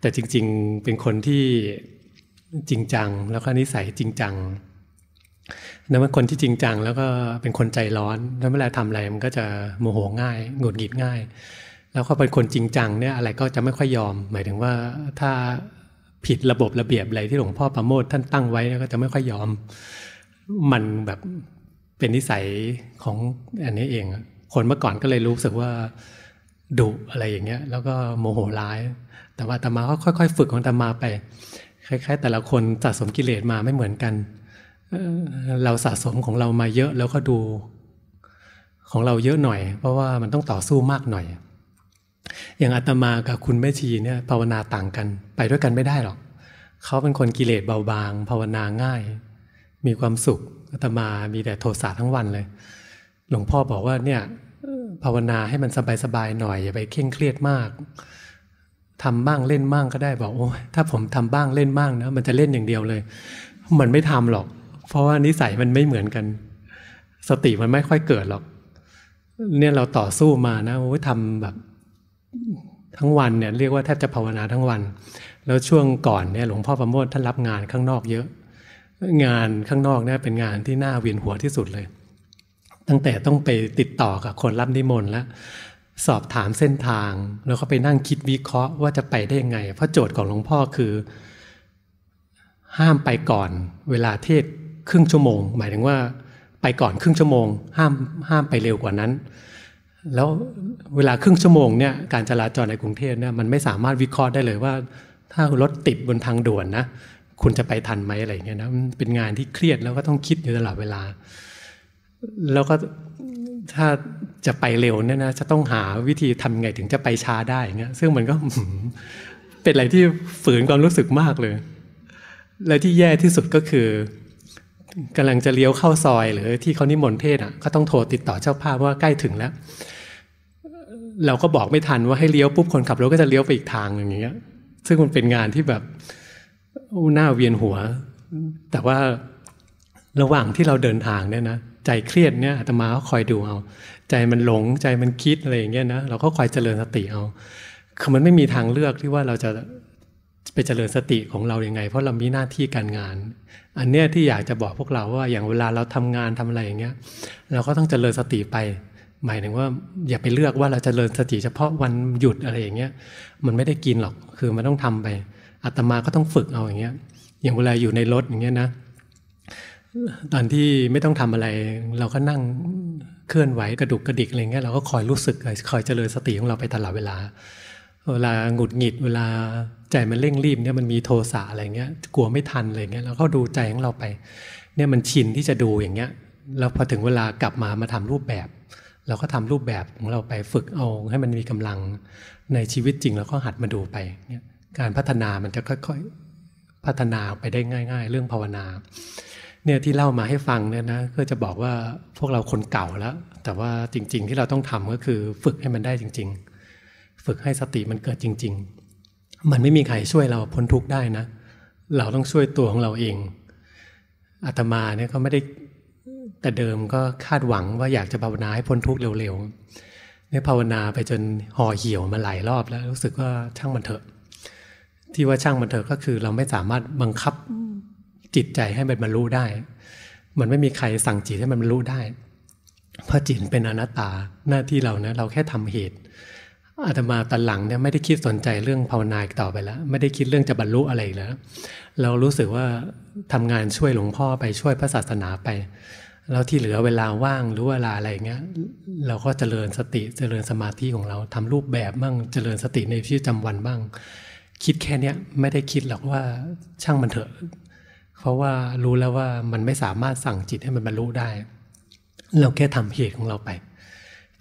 แต่จริง ๆ เป็นคนที่จริงจัง แล้วก็นิสัยจริงจังนั่นเป็นคนที่จริงจัง แล้วก็เป็นคนใจร้อน แล้วเวลาทำอะไรมันก็จะโมโหง่ายหงุดหงิดง่าย แล้วก็เป็นคนจริงจังเนี่ยอะไรก็จะไม่ค่อยยอม หมายถึงว่าถ้าผิดระบบระเบียบอะไรที่หลวงพ่อประโมท ท่านตั้งไว้ก็จะไม่ค่อยยอม มันแบบเป็นนิสัยของอันนี้เอง คนเมื่อก่อนก็เลยรู้สึกว่าดุอะไรอย่างเงี้ย แล้วก็โมโหร้าย แต่ว่าตมาก็ค่อย ๆ ฝึกของตมาไปคล้ายๆ แต่ละคนสะสมกิเลสมาไม่เหมือนกัน เราสะสมของเรามาเยอะแล้วก็ดูของเราเยอะหน่อย เพราะว่ามันต้องต่อสู้มากหน่อยอย่างอาตมากับคุณแม่ชีเนี่ยภาวนาต่างกัน ไปด้วยกันไม่ได้หรอกเขาเป็นคนกิเลสเบาบางภาวนาง่าย มีความสุขอาตมามีแต่โทสะทั้งวันเลย หลวงพ่อบอกว่าเนี่ยภาวนาให้มันสบายสบายหน่อยอย่าไปเคร่งเครียดมากทำบ้างเล่นบ้างก็ได้บอกโอ้ถ้าผมทำบ้างเล่นบ้างนะ มันจะเล่นอย่างเดียวเลย มันไม่ทำหรอก เพราะว่านิสัยมันไม่เหมือนกัน สติมันไม่ค่อยเกิดหรอก เนี่ยเราต่อสู้มานะโอ้ทำแบบทั้งวันเนี่ยเรียกว่าแทบจะภาวนาทั้งวัน แล้วช่วงก่อนเนี่ยหลวงพ่อประโมทท่านรับงานข้างนอกเยอะ งานข้างนอกเนี่ยเป็นงานที่น่าเวียนหัวที่สุดเลย ตั้งแต่ต้องไปติดต่อกับคนรับนิมนต์แล้ว สอบถามเส้นทางแล้วก็ไปนั่งคิดวิเคราะห์ว่าจะไปได้ยังไงเพราะโจทย์ของหลวงพ่อคือ ห้ามไปก่อนเวลาเทศครึ่งชั่วโมง หมายถึงว่าไปก่อนครึ่งชั่วโมง ห้ามห้ามไปเร็วกว่านั้นแล้วเวลาครึ่งชั่วโมงเนี่ยการจราจรในกรุงเทพเนี่ยมันไม่สามารถวิเคราะห์ได้เลยว่าถ้ารถติดบนทางด่วนนะคุณจะไปทันไหมอะไรเงี้ยนะมันเป็นงานที่เครียดแล้วก็ต้องคิดอยู่ตลอดเวลา แล้วก็ถ้าจะไปเร็วเนี่ยนะจะต้องหาวิธีทำไงถึงจะไปช้าได้เงี้ยซึ่งมันก็เป็นอะไรที่ฝืนความรู้สึกมากเลย และที่แย่ที่สุดก็คือกำลังจะเลี้ยวเข้าซอยหรือที่เขานิมนต์เทศอ่ะก็ต้องโทรติดต่อเจ้าภาพว่าใกล้ถึงแล้ว เราก็บอกไม่ทันว่าให้เลี้ยวปุ๊บคนขับรถก็จะเลี้ยวไปอีกทางอย่างเงี้ย ซึ่งมันเป็นงานที่แบบหน้าเวียนหัว แต่ว่าระหว่างที่เราเดินทางเนี่ยนะใจเครียดเนี่ยอาตมาก็คอยดูเอาใจมันหลง ใจมันคิดอะไรอย่างเงี้ยนะเราก็คอยเจริญสติเอาคือมันไม่มีทางเลือกที่ว่าเราจะไปเจริญสติของเราอย่างไง เพราะเรามีหน้าที่การงาน อันเนี้ยที่อยากจะบอกพวกเรา ว่าอย่างเวลาเราทำงานทำอะไรอย่างเงี้ยเราก็ต้องเจริญสติไปหมายถึงว่าอย่าไปเลือกว่าเราจะเจริญสติ เฉพาะวันหยุดอะไรอย่างเงี้ยมันไม่ได้กินหรอกคือมันต้องทำไปอาตมาก็ต้องฝึกเอาอย่างเงี้ยอย่างเวลาอยู่ในรถอย่างเงี้ยนะตอนที่ไม่ต้องทำอะไร เราก็นั่งเคลื่อนไหวกระดุกกระดิกอะไรเงี้ยเราก็คอยรู้สึกคอยเจริญสติของเราไปตลอดเวลาเวลาหงุดหงิดเวลาใจมันเร่งรีบเนี่ยมันมีโทสะอะไรเงี้ยกลัวไม่ทันอะไรเงี้ยเราก็ดูใจของเราไป เนี่ยมันชินที่จะดูอย่างเงี้ยแล้วพอถึงเวลากลับมามาทำรูปแบบ เราก็ทำรูปแบบของเราไปฝึกเอา ให้มันมีกำลังในชีวิตจริงแล้วก็หัดมาดูไปเนี่ยการพัฒนามันจะค่อยๆพัฒนาไปได้ง่ายๆ เรื่องภาวนา เนี่ยที่เล่ามาให้ฟังเนี่ยนะก็จะบอกว่าพวกเราคนเก่าแล้ว แต่ว่าจริง ๆที่เราต้องทำก็คือฝึกให้มันได้จริง ๆฝึกให้สติมันเกิดจริง ๆ มันไม่มีใครช่วยเราพ้นทุกข์ได้นะ เราต้องช่วยตัวของเราเองอาตมาเนี่ยก็ไม่ได้แต่เดิมก็คาดหวังว่าอยากจะภาวนาให้พ้นทุกข์เร็วๆ เนี่ยภาวนาไปจนห่อเหี่ยวมาหลายรอบแล้ว รู้สึกว่าช่างมันเถอะ ที่ว่าช่างมันเถอะ ก็คือเราไม่สามารถบังคับจิตใจให้มันบรรลุได้ มันไม่มีใครสั่งจิตให้มันบรรลุได้ เพราะจิตเป็นอนัตตาหน้าที่เรานะเราแค่ทำเหตุอาตมาตอนหลังเนี่ยไม่ได้คิดสนใจเรื่องภาวนาต่อไปแล้วไม่ได้คิดเรื่องจะบรรลุอะไรอีกแล้ว เรารู้สึกว่าทำงานช่วยหลวงพ่อไปช่วยพระศาสนาไปแล้วที่เหลือเวลาว่างหรือเวลาอะไรเงี้ย เราก็เจริญสติเจริญสมาธิของเรา ทำรูปแบบบ้างเจริญสติในชีวิตประจำวันบ้าง คิดแค่เนี้ยไม่ได้คิดหรอกว่าช่างมันเถอะเพราะว่ารู้แล้วว่ามันไม่สามารถสั่งจิตให้มันบรรลุได้ เราแค่ทำเหตุของเราไป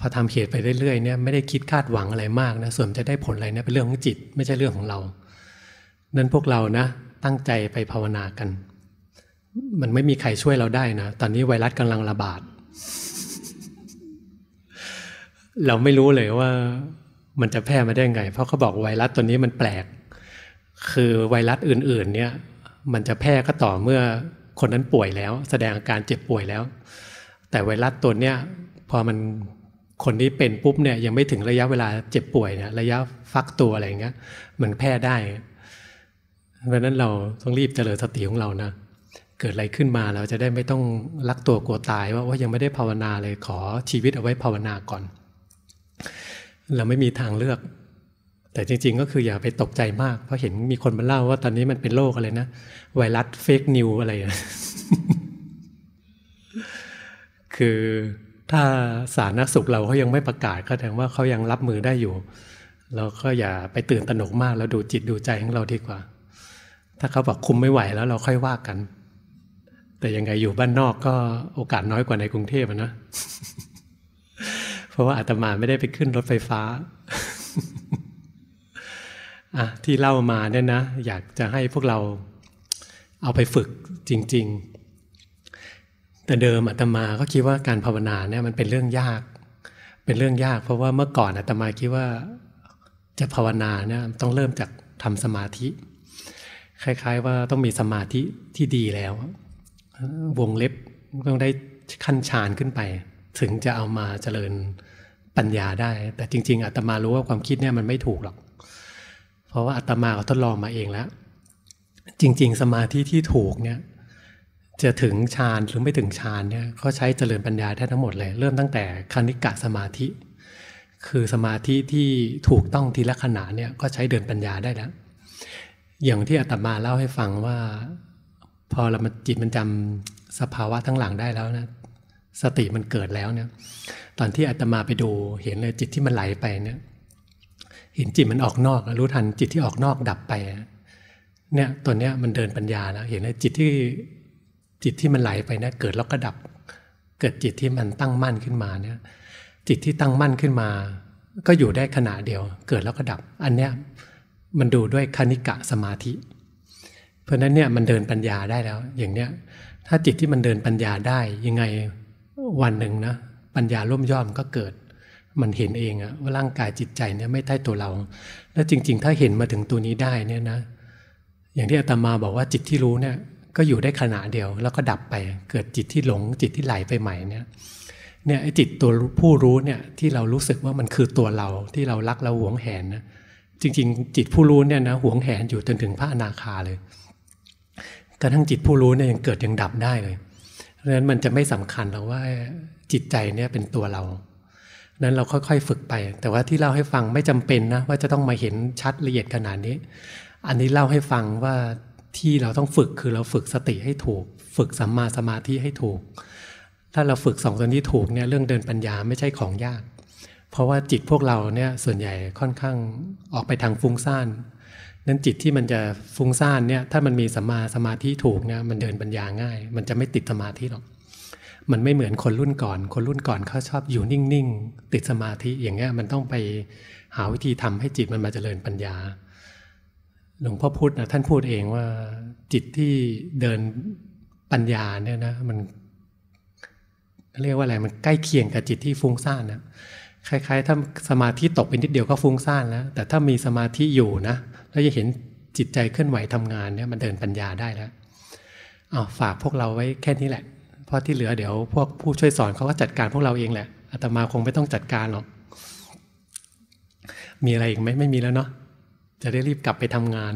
พอทำเหตุไปเรื่อยๆเนี่ยไม่ได้คิดคาดหวังอะไรมากนะส่วนจะได้ผลอะไรเนี่ยเป็นเรื่องของจิต ไม่ใช่เรื่องของเรา นั้นพวกเรานะ ตั้งใจไปภาวนากัน มันไม่มีใครช่วยเราได้นะตอนนี้ไวรัสกำลังระบาด เราไม่รู้เลยว่า มันจะแพร่มาได้ไง เพราะเขาบอกไวรัสตัวนี้มันแปลก คือไวรัสอื่น ๆ เนี่ย มันจะแพร่ก็ต่อเมื่อคนนั้นป่วยแล้ว แสดงอาการเจ็บป่วยแล้ว แต่ไวรัสตัวเนี้ยพอมันคนนี้เป็นปุ๊บเนี่ยยังไม่ถึงระยะเวลาเจ็บป่วยเนี่ยระยะฟักตัวอะไรอย่างเงี้ยมันแพร่ได้เพราะนั้นเราต้องรีบเจริญสติของเรานะ เกิดอะไรขึ้นมาเราจะได้ไม่ต้องรักตัวกลัวตายว่าว่ายังไม่ได้ภาวนาเลยขอชีวิตเอาไว้ภาวนาก่อน เราไม่มีทางเลือก แต่จริงๆก็คืออย่าไปตกใจมากเพราะเห็นมีคนมาเล่าว่าตอนนี้มันเป็นโรคอะไรนะไวรัสเฟกนิวอะไร คือถ้าสาธารณสุขเราเขายังไม่ประกาศก็แสดงว่าเขายังรับมือได้อยู่เราก็อย่าไปตื่นตระหนกมากแล้วดูจิตดูใจของเราดีกว่า ถ้าเขาบอกคุมไม่ไหวแล้วเราค่อยว่ากัน แต่ยังไงอยู่บ้านนอกก็โอกาสน้อยกว่าในกรุงเทพนะเพราะว่าอาตมาไม่ได้ไปขึ้นรถไฟฟ้าอะที่เล่ามาเนี่ยนะอยากจะให้พวกเราเอาไปฝึกจริง ๆแต่เดิมอาตมาก็คิดว่าการภาวนาเนี่ยมันเป็นเรื่องยาก เป็นเรื่องยากเพราะว่าเมื่อก่อนอาตมาคิดว่าจะภาวนาเนี่ยต้องเริ่มจากทำสมาธิ คล้ายๆว่าต้องมีสมาธิที่ดีแล้ว วงเล็บต้องได้ขั้นฌานขึ้นไป ถึงจะเอามาเจริญปัญญาได้ แต่จริงๆอาตมารู้ว่าความคิดเนี่ยมันไม่ถูกหรอก เพราะว่าอาตมาก็ทดลองมาเองแล้ว จริงๆสมาธิที่ถูกเนี่ยจะถึงฌานหรือไม่ถึงฌานเนี่ยเขาใช้เจริญปัญญาได้ทั้งหมดเลย เริ่มตั้งแต่คณิกะสมาธิ คือสมาธิที่ถูกต้องทีละขณะเนี่ยก็ใช้เดินปัญญาได้แล้ว อย่างที่อาตมาเล่าให้ฟังว่าพอเรามาจิตมันจำสภาวะทั้งหลังได้แล้วนะสติมันเกิดแล้วเนี่ยตอนที่อาตมาไปดูเห็นเลยจิตที่มันไหลไปเนี่ยเห็นจิตมันออกนอกรู้ทันจิตที่ออกนอกดับไปเนี่ยตัวเนี้ยมันเดินปัญญาแล้วเห็นเลยจิตที่จิตที่มันไหลไปนะเกิดแล้วก็ดับ เกิดจิตที่มันตั้งมั่นขึ้นมาเนี่ย จิตที่ตั้งมั่นขึ้นมา ก็อยู่ได้ขณะเดียว เกิดแล้วก็ดับ อันเนี้ยมันดูด้วยคณิกะ สมาธิ เพราะนั้นเนี่ยมันเดินปัญญาได้แล้ว อย่างเนี้ย ถ้าจิตที่มันเดินปัญญาได้ยังไงวันหนึ่งนะปัญญาล่มย่อมก็เกิด มันเห็นเองอะว่าร่างกายจิตใจเนี่ยไม่ใช่ตัวเรา แล้วจริง ๆ ถ้าเห็นมาถึงตัวนี้ได้เนี่ยนะ อย่างที่อาตมาบอกว่าจิตที่รู้เนี่ยก็อยู่ได้ขณะเดียวแล้วก็ดับไปเกิดจิตที่หลงจิตที่ไหลไปใหม่เนี่ย เนี่ยไอ้จิตตัวผู้รู้เนี่ยที่เรารู้สึกว่ามันคือตัวเราที่เรารักเราหวงแหนนะจริง ๆ จิตผู้รู้เนี่ยนะหวงแหนอยู่จนถึงพระอนาคาเลย กระทั่งจิตผู้รู้เนี่ยยังเกิดยังดับได้เลยเพราะฉะนั้นมันจะไม่สำคัญหรอกว่าจิตใจเนี่ยเป็นตัวเรานั้นเราค่อย ๆ ฝึกไป แต่ว่าที่เล่าให้ฟังไม่จำเป็นนะ ว่าจะต้องมาเห็นชัดละเอียดขนาดนี้ อันนี้เล่าให้ฟังว่าที่เราต้องฝึกคือเราฝึกสติให้ถูก ฝึกสัมมาสมาธิให้ถูก ถ้าเราฝึกสองตัวนี้ถูกเนี่ยเรื่องเดินปัญญาไม่ใช่ของยาก เพราะว่าจิตพวกเราเนี่ยส่วนใหญ่ค่อนข้างออกไปทางฟุ้งซ่านนั้นจิตที่มันจะฟุ้งซ่านเนี่ยถ้ามันมีสัมมาสมาธิถูกเนี่ยมันเดินปัญญาง่าย มันจะไม่ติดสมาธิหรอกมันไม่เหมือนคนรุ่นก่อน คนรุ่นก่อนเขาชอบอยู่นิ่งๆติดสมาธิอย่างเงี้ยมันต้องไปหาวิธีทำให้จิตมันมาเจริญปัญญาหลวงพ่อพุธนะท่านพูดเองว่าจิตที่เดินปัญญาเนี่ยนะมันเรียกว่าอะไร มันใกล้เคียงกับจิตที่ฟุ้งซ่านนะคล้ายๆ ถ้าสมาธิตกเป็นนิดเดียวก็ฟุ้งซ่านแล้วแต่ถ้ามีสมาธิอยู่นะ แล้วจะเห็นจิตใจเคลื่อนไหวทำงานเนี่ย มันเดินปัญญาได้แล้วอ๋อฝากพวกเราไว้แค่นี้แหละ เพราะที่เหลือเดี๋ยว พวกผู้ช่วยสอนเขาก็จัดการพวกเราเองแหละอาตมาคงไม่ต้องจัดการหรอก มีอะไรอีกไหมไม่มีแล้วเนาะจะได้รีบกลับไปทำงาน